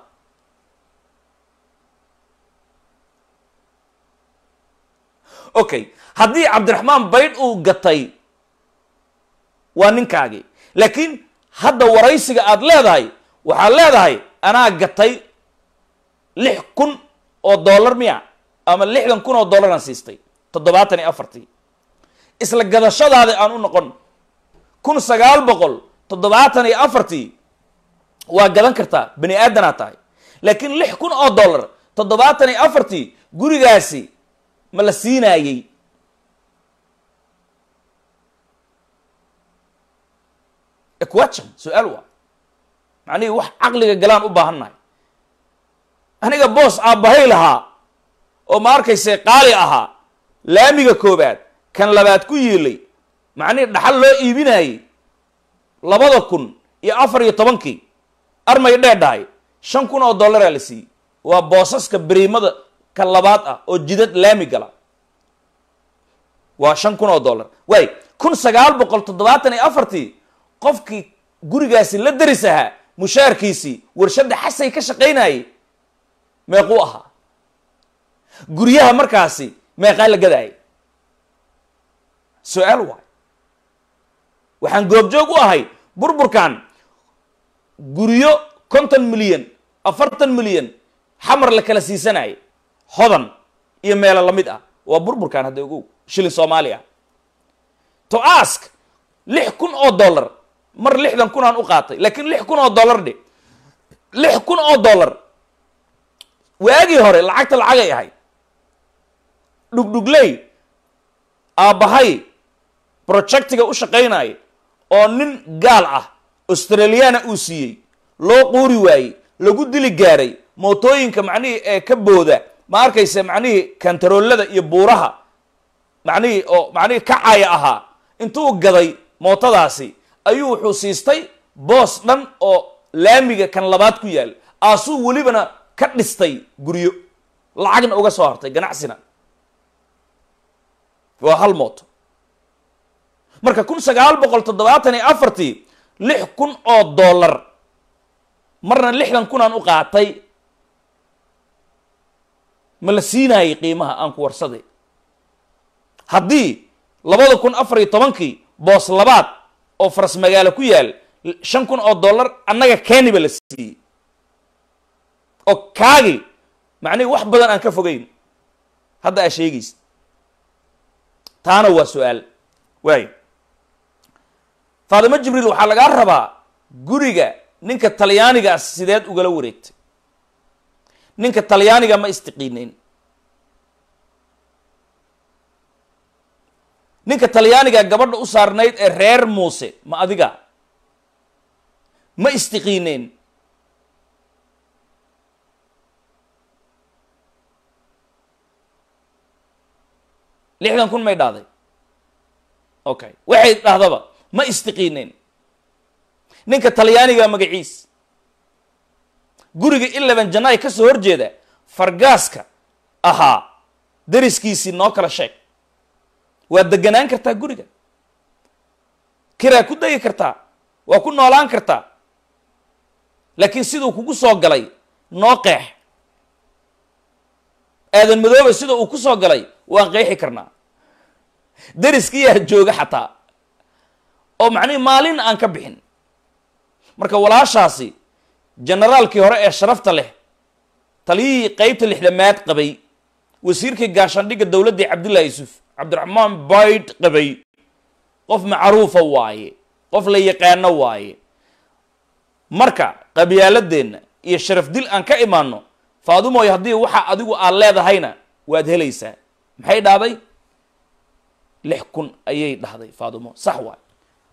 okay haddii cabdiraxmaan baydh uu gatay waa ninkaagii laakiin hadda waraysiga aad leedahay waxaad leedahay anaa gatay lix kun oo dollar miya ama lixdan kun oo dollaraan siistay toddobaatan iyo afartii isla gadashadaadi aan u noqon kun sagaal boqol toddobaatan iyo afartii waa gadan kartaa bini aadanaa tahay laakiin lix kun oo dollar toddobaatan iyo afartii gurigaasi ma la siinaayey equation su-aal waa macnihii wax caqliga galaan u baahannahay aniga boos aabbahay lahaa oo ma arkaysay qaali ahaa laamiga koowaad kan labaad ku yiilay macnihii dhaxal loo iibinayay labada kun iyo afar iyo tobankii armay dheedhahay shan kun oo dollaraa la siiyey waa boosaska beriimada ka labaad ah oo jidad laami gala waa shan kun oo dollar waay kun sagaal boqol toddobaatan iyo afartii qofkii gurigaasi la deris ahaa mushaarkiisii warshadda xasay ka shaqaynayay meequu ahaa guryaha markaasi meeqaa la gadaayay su-aal waay waxaan goobjoog u ahay burburkan guryo konton milyan afartan milyan xamar la kala siisanayay hodan iyo meelo lamid ah waa burburkan hadda ogow shilin soomaali to ask lix kun oo dollar mar lixdan kunaan u qaatay laakiin lix kun oo dollar dhe lix kun oo dollar waagii hore lacagta lacagay ahayd dhugdhugley aabbahay projectiga u shaqaynaya oo nin gaal ah australiana uu siiyey loo quuri waayey lagu dili gaaray mootooyinka macnihii ee ka booda ma arkaysa macnihii kantaroollada iyo buuraha macnihii oo macnihii kacaaya ahaa intuu gaday mootadaasi ayuu wuxuu siistay boos dhan oo laamiga kan labaad ku yaal aasuu welibana ka dhistay guryo lacagna uga soo hartay ganacsina waa hal mooto marka kun sagaal boqol toddobaatan iyo afartii lix kun oo dollar marna lixdan kun aan u qaatay ma la siinayay qiimaha aan ku warsaday haddii labada kun afar iyo tobankii boos labaad oo faras magaalo ku yaal shan kun oo dollar annaga keeniba la siiyey oo kaagi macnihii wax badan aan ka fogayn hadda aa sheegaysa taana waa su-aal waay faadimo jibriil waxaa lagaa rabaa guriga ninka talyaanigaas ah sideed ugala wareegtay ninka talyaaniga ma istiqiinayn ninka talyaaniga gabadha u saarnayd ee reer muuse ma adiga ma istiqiineen lixdan kun may dhahday okay waxay dhahdaba ma istiqiineen ninka talyaaniga magaciis guriga eleven janay ka soo horjeeda fargaaska ahaa dariskiisii noo kala sheeg waa deganaan kartaa guriga kiraa ku degi kartaa waa ku noolaan kartaa laakiin siduu kugu soo galay noo qeex aadan madooba sida uu ku soo galay waan qeexi karnaa deriskiyaa jooga xataa oo macnihi maalin aan ka bixin marka walaashaasi generaalkii hore ee sharafta leh taliyihii qaybta lixdamaad qabay wasiirkii gaashaandhigga dowladdii cabdullahi yuusuf cabdiraxmaan bayd qabay qof macruufa waaye qof la yaqaano waaye marka qabyaaladeenna iyo sharaf dil aan ka imaano faadumoy haddii waxa adigu aad leedahayna waad helaysaa maxay dhahday lix kun ayay dhahday faadumo sax waay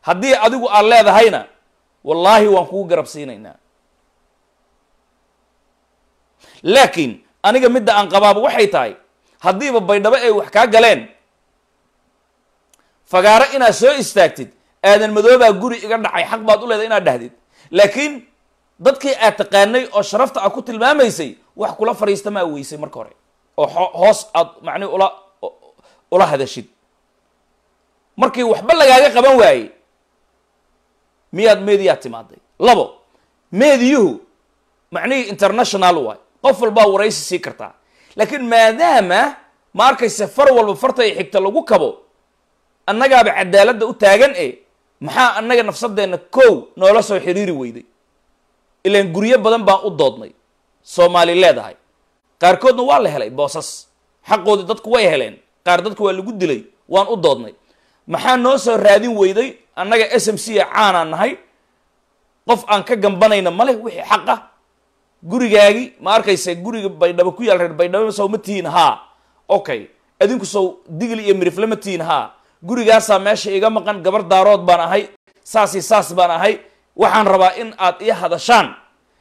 haddii adigu aad leedahayna wallaahi waan kugu garab siinaynaa laakiin aniga midda aan qabaaba waxay tahay haddiiba baydhabo ay wax kaa galeen fagaaro inaad soo istaagtid aadan madoobaa guri iga dhacay xaq baad u leedahay inaad dhahdid laakiin dadkii aad taqaanay oo sharafta aad ku tilmaamaysay wax kula fariista maa weysay marka hore oo hoos aad macnii ula ula hadashid markii waxba lagaaga qaban waayey miyaad meediyaad timaaday labo meediyuhu macnihii international waay qof walbaa waraysi sii kartaa laakiin maadaama ma arkaysa far walba farta ay xigta lagu kabo annagaaba cadaaladda u taagan e maxaa annaga nafsadeenna kow noola soo xiriiri weyday ilaan guryo badan baan u doodnay soomaali leedahay qaarkoodna waa la helay boosas xaqoodii dadku way heleen qaar dadku waa lagu dilay waan u doodnay maxaa noo soo raadin weyday annaga s m c a caanaan nahay qof aan ka gambanayna ma leh wixii xaq ah gurigaagi ma arkayse guriga baydhabo ku yaal reer baydhabo sow ma tihiin haa okay adinku sow digil iyo mirifle ma tihiin haa gurigaasaa meesha iga maqan gabar daarood baan ahay saasi saas baan ahay waxaan rabaa in aad ii hadashaan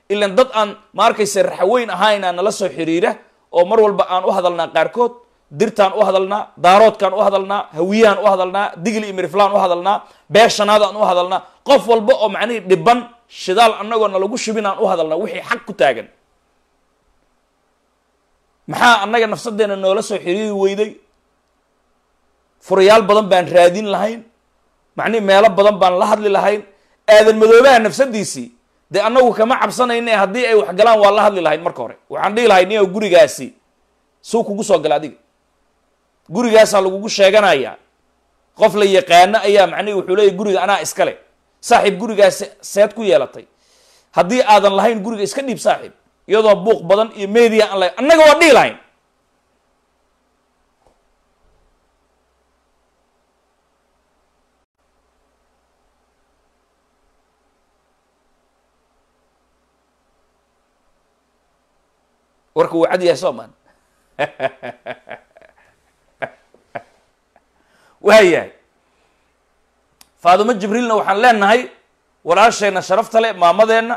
ilan dad aan maarkaysa arkaysa raxaweyn ahaynaa nala soo xiriira oo mar walba aan u hadalnaa qaarkood dirtaan u hadalnaa daaroodkaan u hadalnaa hawiyaan u hadalnaa digli iyo miriflaan u hadalnaa beeshanaadaan u hadalnaa qof walba oo macnihii dhiban shidaal annagoo nalagu shubin aan u hadalnaa wixii xaq ku taagan maxaa annaga nafsadeena noola soo xiriiri weyday furayaal badan baan raadin lahayn macnii meelo badan baan la hadli lahayn aadan madoobaha nafsadiisii dee annagu kama cabsanayne haddii ay wax galaan waa la hadli lahayn marka hore waxaan dhihi lahay nin gurigaasi suu kugu soo gala adiga gurigaasaa lagugu sheeganayaa qof la yaqaano ayaa macnihi wuxuu leeyahy guriga anaa iskale saaxiib gurigaasi seed ku yeelatay haddii aadan lahayn guriga iska dhiib saaxiib iyadoo buuq badan iyo media aan la annaga waa dhihi lahayn warku wuu cad yahay soomaan (laughs) waa yahay faadimo jibriilna waxaan leenahay walaasheenna sharafta le maamadeenna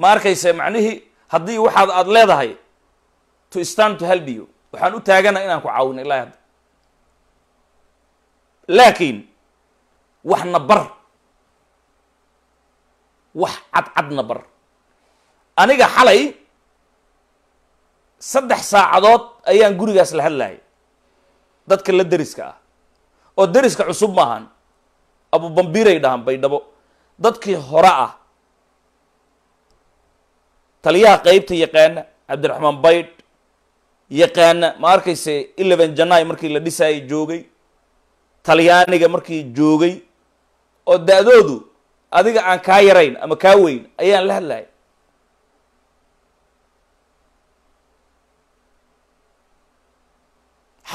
ma arkayse macnihii haddii waxaad aada leedahay to stand to help you waxaan u taagana inaan ku caawino ilaa hadda laakiin waxna bar wax cadcadna bar aniga xalay saddex saacadood ayaan gurigaas la hadlahay dadka la deriska ah oo deriska cusub maahan abubambiray dhahan baydhabo dadkii hore ah taliyaha qeybta yaqaana cabdiraxmaan baydh yaqaana ma arkayse eleven janay markii la dhisaayay joogay talyaaniga markii joogay oo da-doodu adiga aan kaa yarayn ama kaa weyn ayaan la hadlahay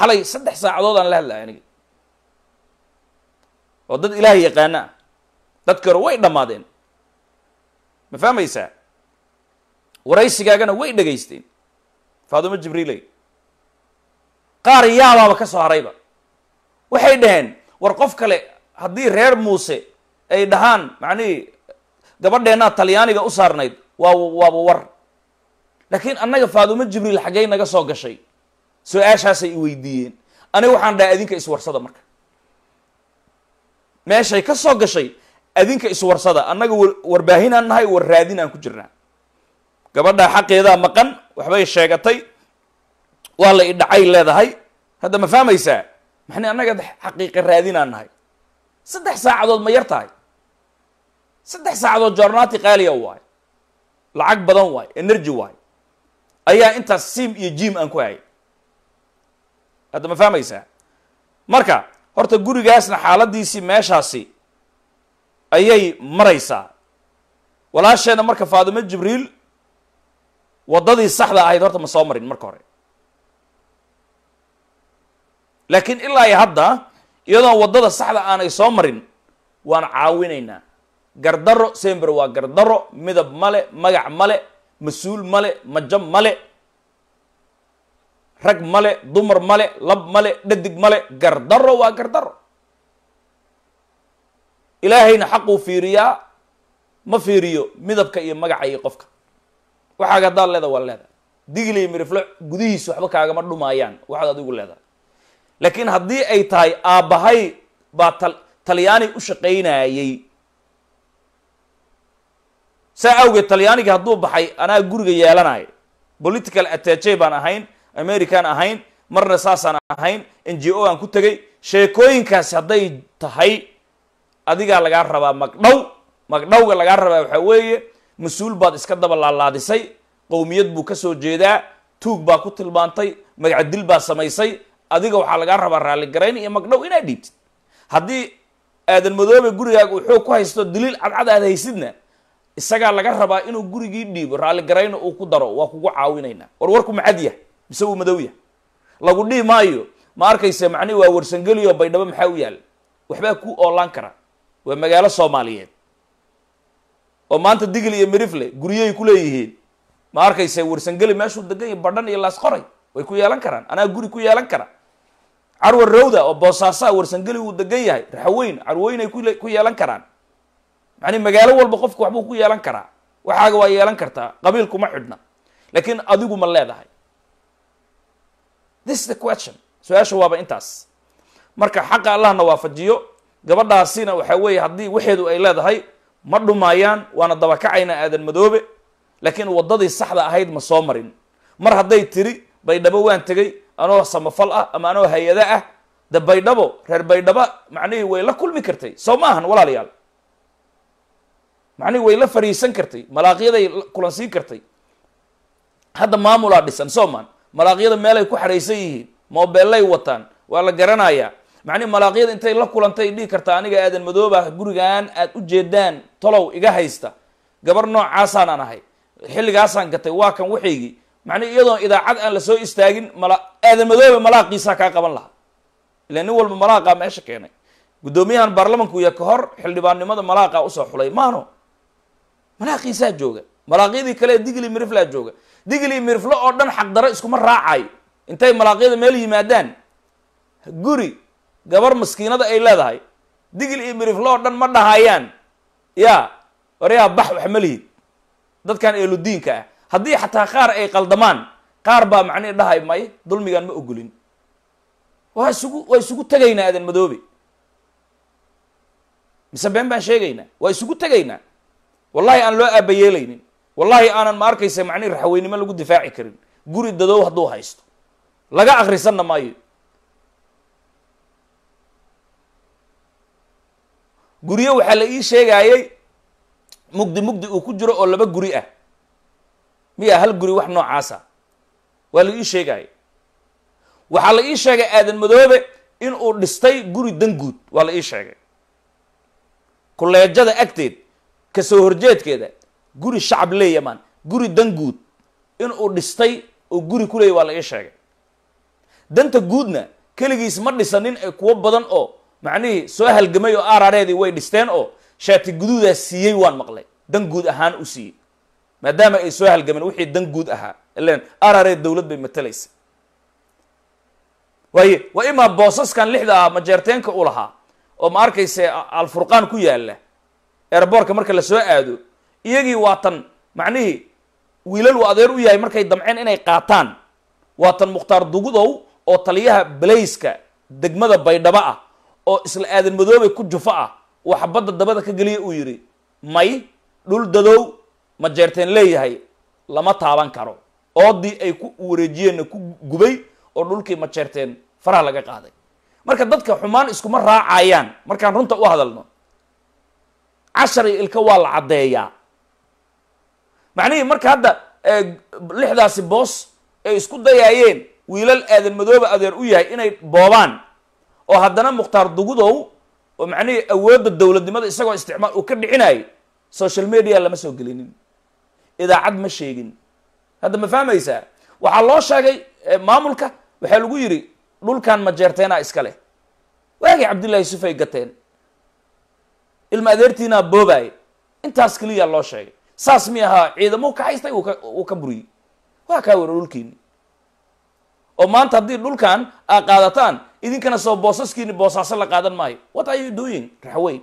xalay saddex saacadood aan la hadlaya aniga oo dad ilaahay yaqaana ah dadki hore way dhammaadeen ma fahmaysaa waraysigaagana way dhegaysteen faadumo jibriiley qaar yaabaaba ka soo harayba waxay dhaheen war qof kale haddii reer muuse ay dhahaan macnihii gabadheennaa talyaaniga u saarnayd waa waaba war laakiin annaga faadumo jibriil xaggay naga soo gashay su-aashaasay iweydiiyeen aniga waxaan dhahay adinka iswarsada marka meeshay ka soo gashay adinka iswarsada annaga warbaahinaan nahay war raadinaan ku jirnaa gabadha xaqeedaa maqan waxbay sheegatay waa la idhacay leedahay hadda ma fahmaysaa maxna annaga xaqiiqa raadinaan nahay saddex saacadood ma yar tahay saddex saacadood jornaati qaaliya ah waay lacag badan waay energy waayo ayaa intaas sim iyo jim aan ku hayay hadda ma fahmaysaa marka horta gurigaasna xaaladiisii meeshaasi ayay maraysaa walaasheena marka faadimo jibriil waddadii saxda ahayd horta ma soo marin marka hore laakiin ilaa iyo hadda iyadoon waddada saxda aanay soo marin waan caawinaynaa gardaro sember waa gardaro midab male magac male mas-uul male majo male rag male dumar male lab male dhadig male gardaro waa gardaro ilaahayna xaquu fiiriyaa ma fiiriyo midabka iyo magaca iyo qofka waxaaga haddaad leeda waa leedahay digilay miriflo gudihiis waxba kaagama dhumaayaan waxaad adigu leedahay laakiin haddii ay tahay aabbahay baa ta talyaani u shaqaynaayey saa awgeed talyaanigii hadduu baxay anaa guriga yeelanayo political attache baan ahayn american ahayn marna saasaan ahayn n g o aan ku tegay sheekooyinkaasi hadday tahay adigaa lagaa rabaa magdhow magdhowga lagaa rabaa waxaa weeye mas-uul baad iska daba laalaadisay qowmiyad buu ka soo jeedaa tuug baa ku tilmaantay magacdil baa samaysay adiga waxaa lagaa rabaa raalligarayn iyo magdhow inaad dhiibtid haddii aadan madoobe gurigaaga uu xoog ku haysto daliil cadcad aad haysidna isagaa laga rabaa inuu gurigii dhiibo raalligarayn uu ku daro waa kugu caawinaynaa war warku macad yahay mise wuu madowya lagu dhihi maayo ma arkayse macnihi waa warsangeliyo baydhabo maxaa u yaal waxbaa ku oolaan kara waa magaalo soomaaliyeed oo maanta digil iyo mirifle guryay ku leeyihiin ma arkayse warsangeli meeshuu degan ya badhan iyo laasqoray way ku yeelan karaan anaa guri ku yeelan kara carwa rowda oo boosaasaa warsangeli uu degan yahay raxaweyn carweynay ku yeelan karaan mani magaalo walba qofku waxbuu ku yeelan karaa waxaaga waa yeelan kartaa qabiilkuma xidhna laakiin adigu ma leedahay this is the question su-aasha waaba intaas marka xaqa allahna waafajiyo gabadhaasina waxaa weeye haddii waxeedu ay leedahay ma dhumaayaan waana dabakacayna aadan madoobe laakiin waddadii saxda ahayd ma soo marin mar hadday tiri baydhabo waan tegay anoo samafal ah ama anoo hay-ada ah de baydhabo reer baydhaba macnihii way la kulmi kartay soo maahan walaalayaal macnihii way la fariisan kartay malaaqyaday kulansiin kartay hadda maamulaa dhisan soo maan malaaqyada meelay ku xaraysan yihiin moobellay wataan waa la garanayaa macnihi malaaqyada intay la kulantay dhihi kartaa aniga aadan madoobah gurigaan aad u jeedaan tolow iga haysta gabar noocaasaan aan ahay xilligaasaan gatay waa kan waxaygii macnihi iyadoon idaacad aan lasoo istaagin mala aadan madoobe malaaqiisaa kaa qaban lahaa ila nin walba malaaqaa meesha keenay guddoomiyahan baarlamanku iyo ka hor xildhibaannimada malaaqa usoo xulay maano malaaqiisaa jooga malaaqyadii kale digli miriflaa jooga digli mirflo oo dhan xaqdaro iskuma raacay intay malaaqyada meel yimaadaan guri gabar maskiinada ay leedahay digil iyo miriflo oo dhan ma dhahayaan ya waryaa bax wax ma lihid dadkan eeludiinka ah haddii xataa qaar ay qaldamaan qaar baa macnihi dhahay may dulmigan ma ogolin waa isugu waa isugu tegaynaa adan madoobe mise been baan sheegaynaa waa isugu tegaynaa wallahi aan loo aabayeelaynin wallahi aanan ma arkaysa macni raxweynimo lagu difaaci karin guri dadoow hadduu haysto laga akhrisanna maayo guryo waxaa la ii sheegayay mugdi mugdi uu ku jiro oo laba guri ah miya hal guri wax noocaasa waa la ii sheegaayey waxaa la ii sheegay aadan madoobe in uu dhistay guri danguud waa la ii sheegay kuleejada agteed kasoo horjeedkeeda guri shacab leeya guri dan guud in uu dhistay oo guri ku leeya waa la ii sheegay danta guudna keligiis ma dhisanin ee kuwo badan oo macnihii soo halgamay oo aarareedii way dhisteen oo shaati guduudaa siiyey waan maqlay dan guud ahaan u siiyey maadaama ay soo halgameen wixii dan guud ahaa ilan aarareed dowlad bay matalaysa waaye waa imaa boosaskan lixda ah majeerteenka u lahaa oo ma arkayse alfurqaan ku yaalla eeraboorka marka la soo aado iyagii waatan macnihii wiilal uu adeer u yahay markay damceen inay qaataan waatan mukhtaar dugudow oo taliyaha balayska degmada baydhabo ah oo isla aadan madoobe ku jufo ah waxbadda dabada ka geliya uu yidhi may dhul dadow ma jeerteen leeyahay lama taaban karo oodii ay ku wareejiyeenna ku gubay oo dhulkii ma jeerteen faraha laga qaaday marka dadka xumaan iskuma raacayaan markaan runta u hadalno cashar iyo ilka waa la caddeeyaa macnihii marka hadda eh, lixdaasi boos ay isku dayaayeen wiilal aadan madooba adeer u yahay inay boobaan oo haddana mukhtaar dugudow oo macnihii awoodda dowladnimada isagoo isticmaal uu ka dhicinayo social media lama soo gelinin idaacad ma sheegin hadda ma fahmaysaa waxaa loo sheegay eh, maamulka waxaa lagu yidhi dhulkan ma jeerteenaa iska leh waagii cabdillaahi sufay gateen ilma adeertiinaa boobaaya intaas keliya loo sheegay saas mi ahaa ciidamo ka haystay uu ka buriyey waa kaa wera dhulkiini oo maanta haddii dhulkan aa qaadataan idinkana soo boosaskiini boosaaso la qaadan maayo what are you doing raxweyn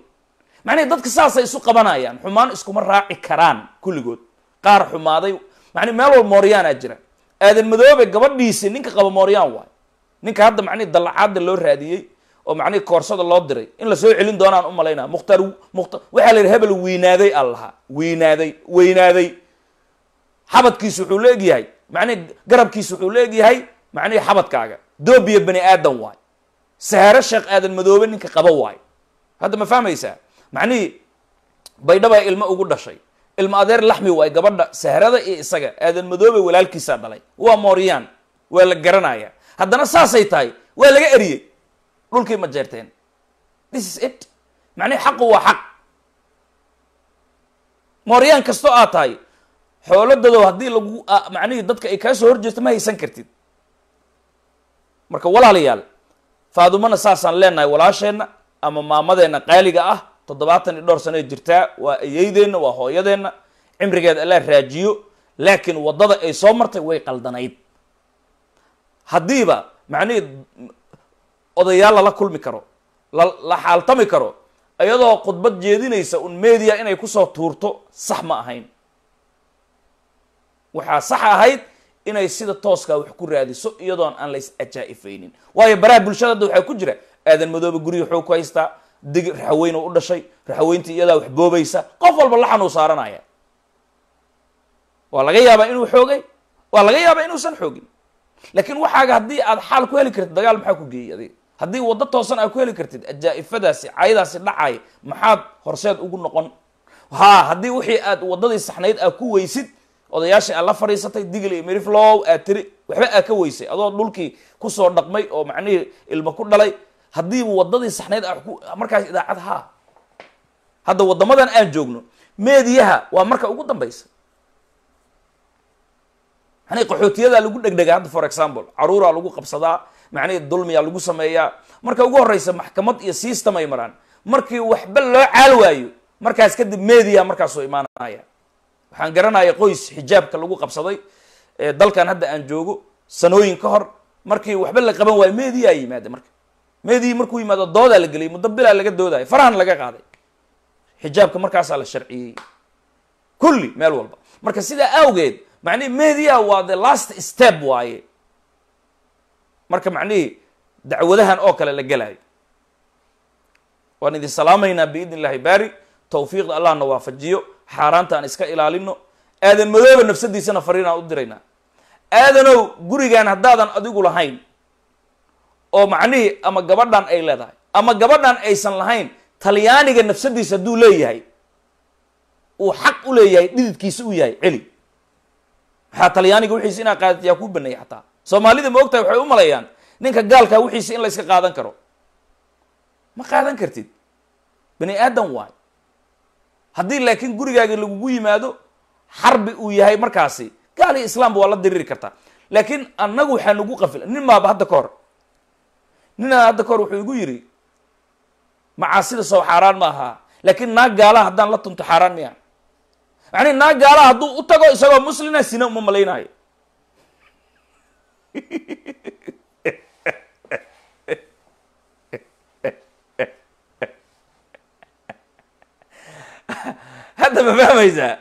macnihi dadka saasay isu qabanayaan xumaan iskuma raaci karaan kulligood qaar xumaaday macni meel wal mooryaanaa jira aadan madoobe gabadhiisi ninka qaba mooryaan waayo ninka hadda macnihi dallacaadda loo raadiyey oo macnihii koorsada loo diray in lasoo celin doonaan u malaynaa mukhtar mukhtar waxaa la yidhi hebel weynaaday aa lahaa weynaaday weynaaday xabadkiisu wuxuu la eg yahay macnihi garabkiisu wuxuu la eg yahay macnihii xabadkaaga doobiya bani aadan waay sahare sheekh aadan madoobe ninka qabo waayo hadda ma fahmaysaa macnihii baydhabaa ilmo ugu dhashay ilmo adeer laxmi waay gabadha saharada iyo isaga aadan madoobe walaalkiisaa dhalay waa mooryaan waa la garanaya haddana saasay tahay waa laga eriyey dhulkii ma jeerteen this is it macnihi xaqu waa xaq mooryaan kastoo aad tahay xooladodo haddii lagu macnihii dadka ay kaa soo horjeesto ma haysan kartid marka walaalayaal faadumana saasaan leenahay walaasheenna ama maamadeenna qaaliga ah toddobaatan iyo dhowr sanoe jirtaa waa ayeydeenna waa hooyadeenna cimrigeed allaa raajiyo laakiin waddada ay soo martay way qaldanayd haddiiba macnihii odayaal lala kulmi karo la la xaaltami karo iyadoo khudbad jeedinaysa un media inay kusoo tuurto sax ma ahayn waxaa sax ahayd inay sida tooskaa wax ku raadiso iyadoon aan lays ajaa'ifaynin waayo baraha bulshada hadda waxaa ku jira aadan madoobe guryo xoog ku haystaa dig raxaweynu u dhashay raxaweyntii iyadaa wax boobaysa qof walba laxanuu saaranaya waa laga yaabaa inuu xoogay waa laga yaabaa inuusan xoogin laakiin waxaaga haddii aad xaal ku heli kartid dagaal maxaa ku geeyey adiga haddii waddo toosan aad ku heli kartid ajaa-ifadaasi cayadaasi dhacay maxaad horseed ugu noqon haa haddii wixii aad waddadii saxnayd aa ku weysid odayaashii aad la fadhiisatay digl iyo meriflow aad tiri waxba aad ka weysay adoo dhulkii kusoo dhaqmay oo macnihii ilmo ku dhalay haddii waddadii saxnayd markaas idaacad haa hadda waddamadan aan joogno meediyaha waa marka ugu dambaysa yani qaxootiyadaa lagu dhegdhegaa hadda for example caruuraa lagu qabsadaa macnihii dulmiyaa lagu sameeyaa marka ugu horreysa maxkamad iyo system ay maraan markii waxba loo caal waayo markaas kadib media markaas imaanaya waxaan garanaya qoys xijaabka lagu qabsaday ee dalkan hadda aan joogo sanooyin ka hor markii waxba la qaban waayo media yimaada marka media markuu yimaado doodaa la geliyay muddo bilaa laga doodayo farahan laga qaaday xijaabka markaasaa la sharciyey kulli meel walba marka sidaa awgeed macnihi media waa the last step waaye marka macnihii dacwadahan oo kale la gelayo waan idin salaamaynaa biidn illahi baari tawfiiqda allahna waafajiyo xaaraanta aan iska ilaalino aadan madooba nafsadiisana fariinaan u diraynaa aadanow gurigan haddaadan adigu lahayn oo macnihii ama gabadhan ay leedahay ama gabadhan aysan lahayn talyaaniga nafsadiisa hadduu leeyahay uu xaq u leeyahay dhididkiisa u yahay celi maxaa talyaaniga wixiisa inaa qaadata yaa kuu baneeyay xataa soomaalida ma waxay u malayaan ninka gaalka wixiisa in la yska qaadan karo ma qaadan kartid bani aadam waay haddii laakiin gurigaaga lagugu yimaado xarbi uu yahay markaasi gaal iyo islaamba waa la diriiri kartaa laakiin annagu waxaa nagu qafil nin maaba hadda ka hor ninaa hadda ka hor wuxuu igu yidhi macaasida sow xaaraan ma ahaa laakiin naag gaalaha haddaan la tunto xaaraan miya macnii naag gaalaha hadduu u tago isagoo muslina sina uma malaynaayo hadda ma fahmaysaa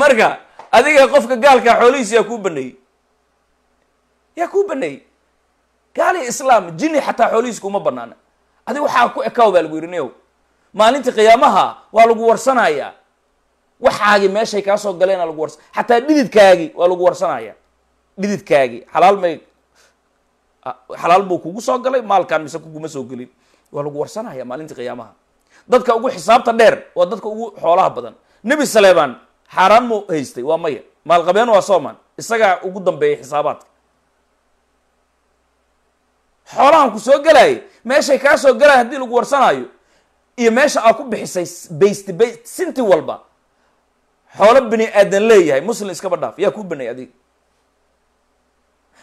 marka adiga qofka gaalkaa xoolihiisa yaa kuu baneeyey yaa kuu baneeyey gaali islaam jini xataa xoolihiisa kuma banaana adiga waxaa ku ekaw baa lagu yidhi niyow maalinta qiyaamaha waa lagu warsanayaa waxaagi meeshay kaa soo galeena lagu warsa xataa dhididkaagi waa lagu warsanayaa dhididkaagi xalaal may xalaal buu kugu soo galay maalkan mise kuguma soo gelin waa lagu warsanaya maalinta qiyaamaha dadka ugu xisaabta dheer waa dadka ugu xoolaha badan nebi saleeman xaaraan mu haystay waa maya maalqabeen waa soman isagaa ugu dambeeyay xisaabaadka xoolahan ku soo gelaayay meeshay kaa soo gelaaya haddii lagu warsanaayo iyo meesha aa ku bixisay bayst bay sinti walba xoolo bini aadan leeyahay muslim iskaba dhaaf yaa kuu banay adiga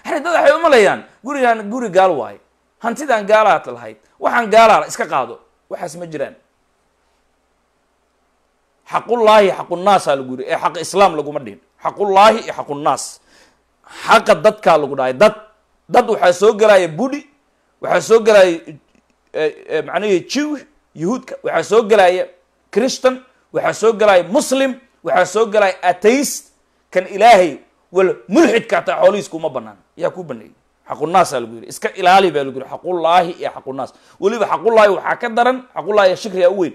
hare dad waxay umalayaan gurigaan guri gaal waay hantidaan gaalaad lahayd waxaan gaalaa iska qaado waxaas ma jiraan xaqullaahi xaqunaasaa lagu yiri ee xaq islaam laguma dhihin xaqullaahi iyo xaqunnaas xaqa dadkaa lagu dhahay dad dad waxaa soo gelaya budhi waxaa soo gelaya e, e, macnahi jiwi yuhuudka waxaa soo gelaya christan waxaa soo gelaya muslim waxaa soo galaaya ateist kan ilaahay wal mulxidka ataa xoolihiis kuma banaan yaa kuu baneeyey xaqunaasa lagu yiri iska ilaali baa lagu yiri xaqullaahi iyo xaqunaas weliba xaqullaahi waxaa ka daran xaqullaahi shirkiga u weyn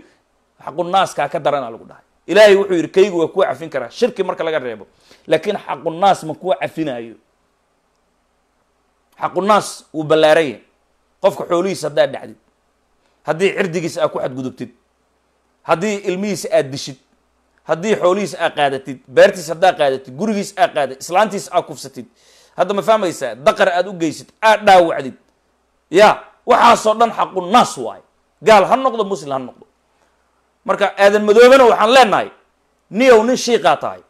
xaqunaaskaa ka darana lagu dhahay ilaahay wuxuu yidhi kaygu waa kuwa cafin karaa shirki marka laga reebo laakiin xaqunaas ma kuu cafinaayo xaqunaas wuu ballaaran yahay qofka xoolihiis haddaad dhacdid haddii cirdigiisa aad ku xadgudubtid haddii ilmihiisa aad dishid haddii xoolihiis aad qaadatid beertiis haddaad qaadatid gurigiis aad qaada islaantiis aad kufsatid hadda ma fahmaysaa daqar aad u geysid aad dhaawacdid ya waxaasoo dhan xaqu naas waayo gaal ha noqdo muslim ha noqdo marka aadan madoobana waxaan leenahay niyow nin shiiqaa tahay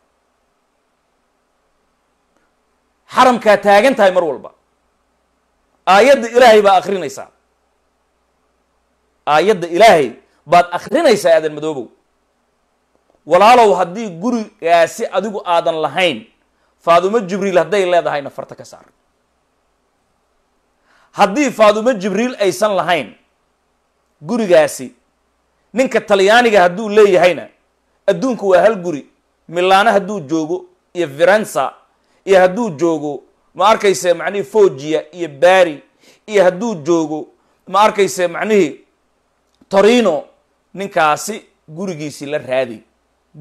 xaramkaa taagan tahay mar walba aayadda ilaahay baa akrinaysaa aayadda ilaahay baad akrinaysaa aadan madoobow walaalow haddii gurigaasi adigu aadan lahayn faadumo jibriil hadday leedahayna farta ka saar haddii faadumo jibriil aysan lahayn gurigaasi ninka talyaaniga hadduu leeyahayna adduunku waa hal guri milaano hadduu joogo iyo firenza iyo hadduu joogo ma arkayse macnihii foggia iyo bari iyo hadduu joogo ma arkayse macnihii torino ninkaasi gurigiisii la raaday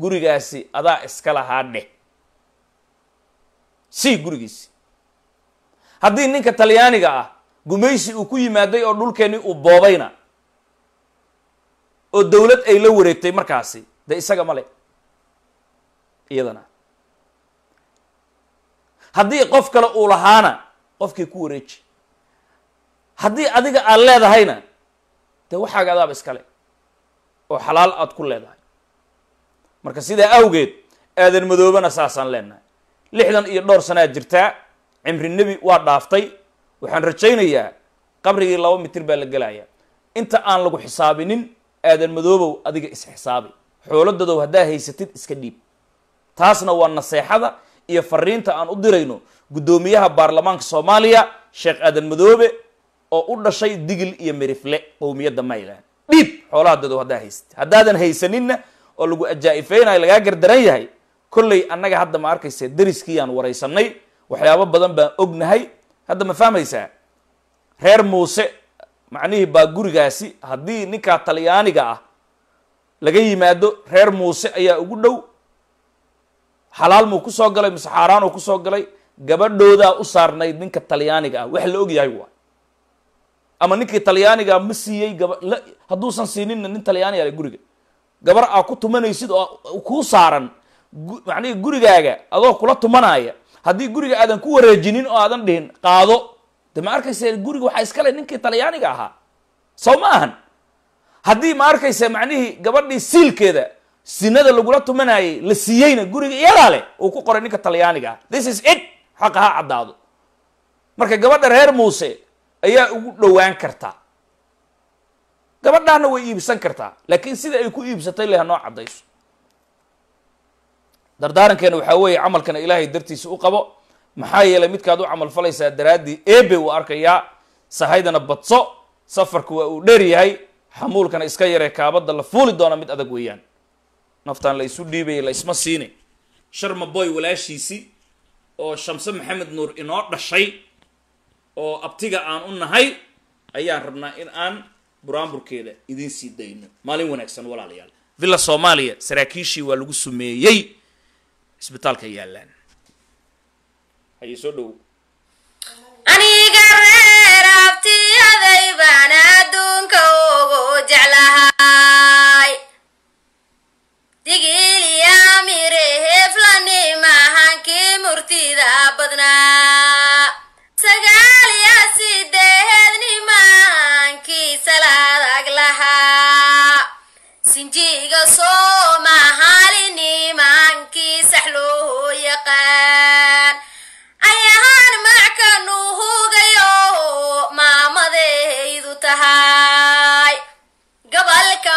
gurigaasi adaa iska lahaa dheh sii gurigiisi haddii ninka talyaaniga ah gumaysi uu ku yimaaday oo dhulkeennii uu boobayna oo dawlad ay la wareegtay markaasi de isaga ma male iyadana haddii qof kale uu lahaana qofkii ku wareeji haddii adiga aad leedahayna de waxaaga adaaba iskale oo xalaal aad ku leedahay marka sidaa awgeed aadan madoobana saasaan leenahay lixdan iyo dhowr sanaa jirtaa cimri nebi waa dhaaftay waxaan rajaynayaa qabrigii laba mitir baa la gelaya inta aan lagu xisaabinin aadan madoobow adiga is-xisaabi xooladadow haddaa haysatid iska dhiib taasna waa naseexada iyo fariinta aan u dirayno guddoomiyaha baarlamaanka soomaaliya sheekh aadan madoobe oo u dhashay digil iyo merifle qowmiyadda mayland dhiib xoolahadodow haddaa haysatid haddaadan haysaninna oo lagu ajaa lagaa gardaran yahay kolley annaga hadda ma arkaysa deriskiiyaan waraysanay waxyaabo badan baan ognahay hadda ma fahmaysaa reer muuse macnihii baa gurigaasi haddii ninkaa talyaaniga ah laga yimaado reer muuse ayaa ugu dhow xalaal muu ku soo galay mise xaaraanuu soo galay gabadhoodaa u saarnayd ninka talyaaniga ah wax la ogyahay waa ama ninkii talyaanigaa ma siiyey gaba haduusan siinina nin talyaaniga le guriga gabar aad ku tumanaysid oo kuu saaran macnihi gurigaaga adoo kula tumanaya haddii guriga aadan ku wareejinin oo aadan dhihin qaado de ma arkayse guriga waxaa iska leh ninkii talyaaniga ahaa sow ma ahan haddii ma arkayse macnihii gabadhii siilkeeda sinada lagula tumanayay la siiyeyna guriga iyadaa leh uu ku qoray ninka talyaaniga ah this is it xaqa ha caddaado marka gabadha reer muuse ayaa ugu dhowaan karta gabadhaana way iibsan kartaa laakiin sida ay ku iibsatay le hanoo caddayso dardaarankeena waxaa weeye camalkana ilaahay dartiisa u qabo maxaa yeelay midkaad u camal falaysaa daraaddii ebe uu arkayaa sahaydana badso safarku waa uu dheer yahay xamuulkana iska yaree kaabadda la fuuli doona mid adag weeyaan naftaan la isu dhiibaya la isma sharma boy walaashiisii oo shamse maxamed nuur inoo dhashay oo abtiga aan u nahay ayaan rabnaa in aan buraanburkeeda idin sii dayno maalin wanaagsan walaalayaal villa soomaaliya saraakiishii waa lagu sumeeyey isbitaalka yaalaan hayay soo dhow ugu jeclahay murtida badnaa sinjiga sooma halin imaankii sax loo yaqaan ayahaan mackanuu hugayo maamadaydu tahay gobolka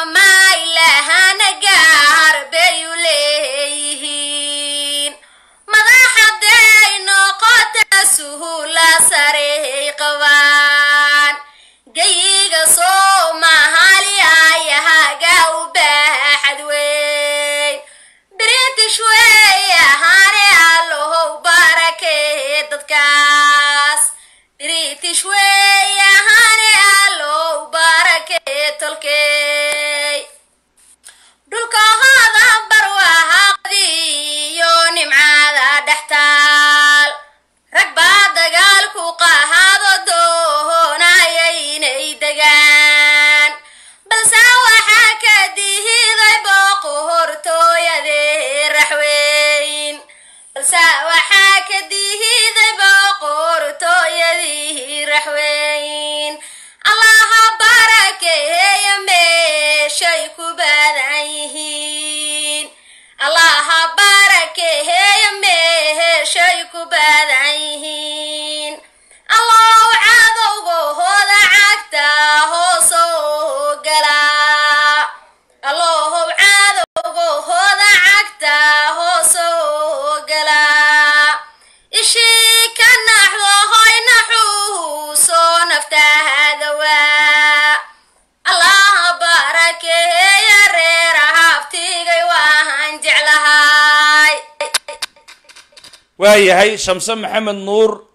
kaa yahay shamse maxamed nuur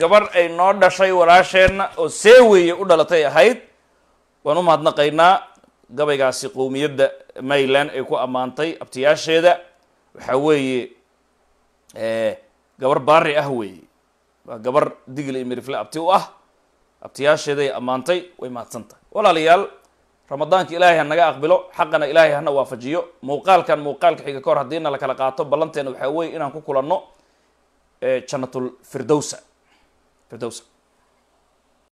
gabar ay noo dhashay walaasheenna oo see weeye u dhalatay ahayd waan u mahadnaqaynaa gabaygaasi qowmiyadda maryland ay ku ammaantay abtiyaasheeda waxa weeye gabar baari ah weeye waa gabar digil iyo mirifle abti u ah abtiyaasheeday ammaantay way mahadsantahay walaalayaal ramadaanka ilaahay hanaga aqbilo xaqana ilaahay hana waafajiyo muuqaalkan muuqaalka xiga kahor haddiina la kala qaato ballanteena waxaa weye inaan ku kulanno eh, janatulfirdowsa firdowsa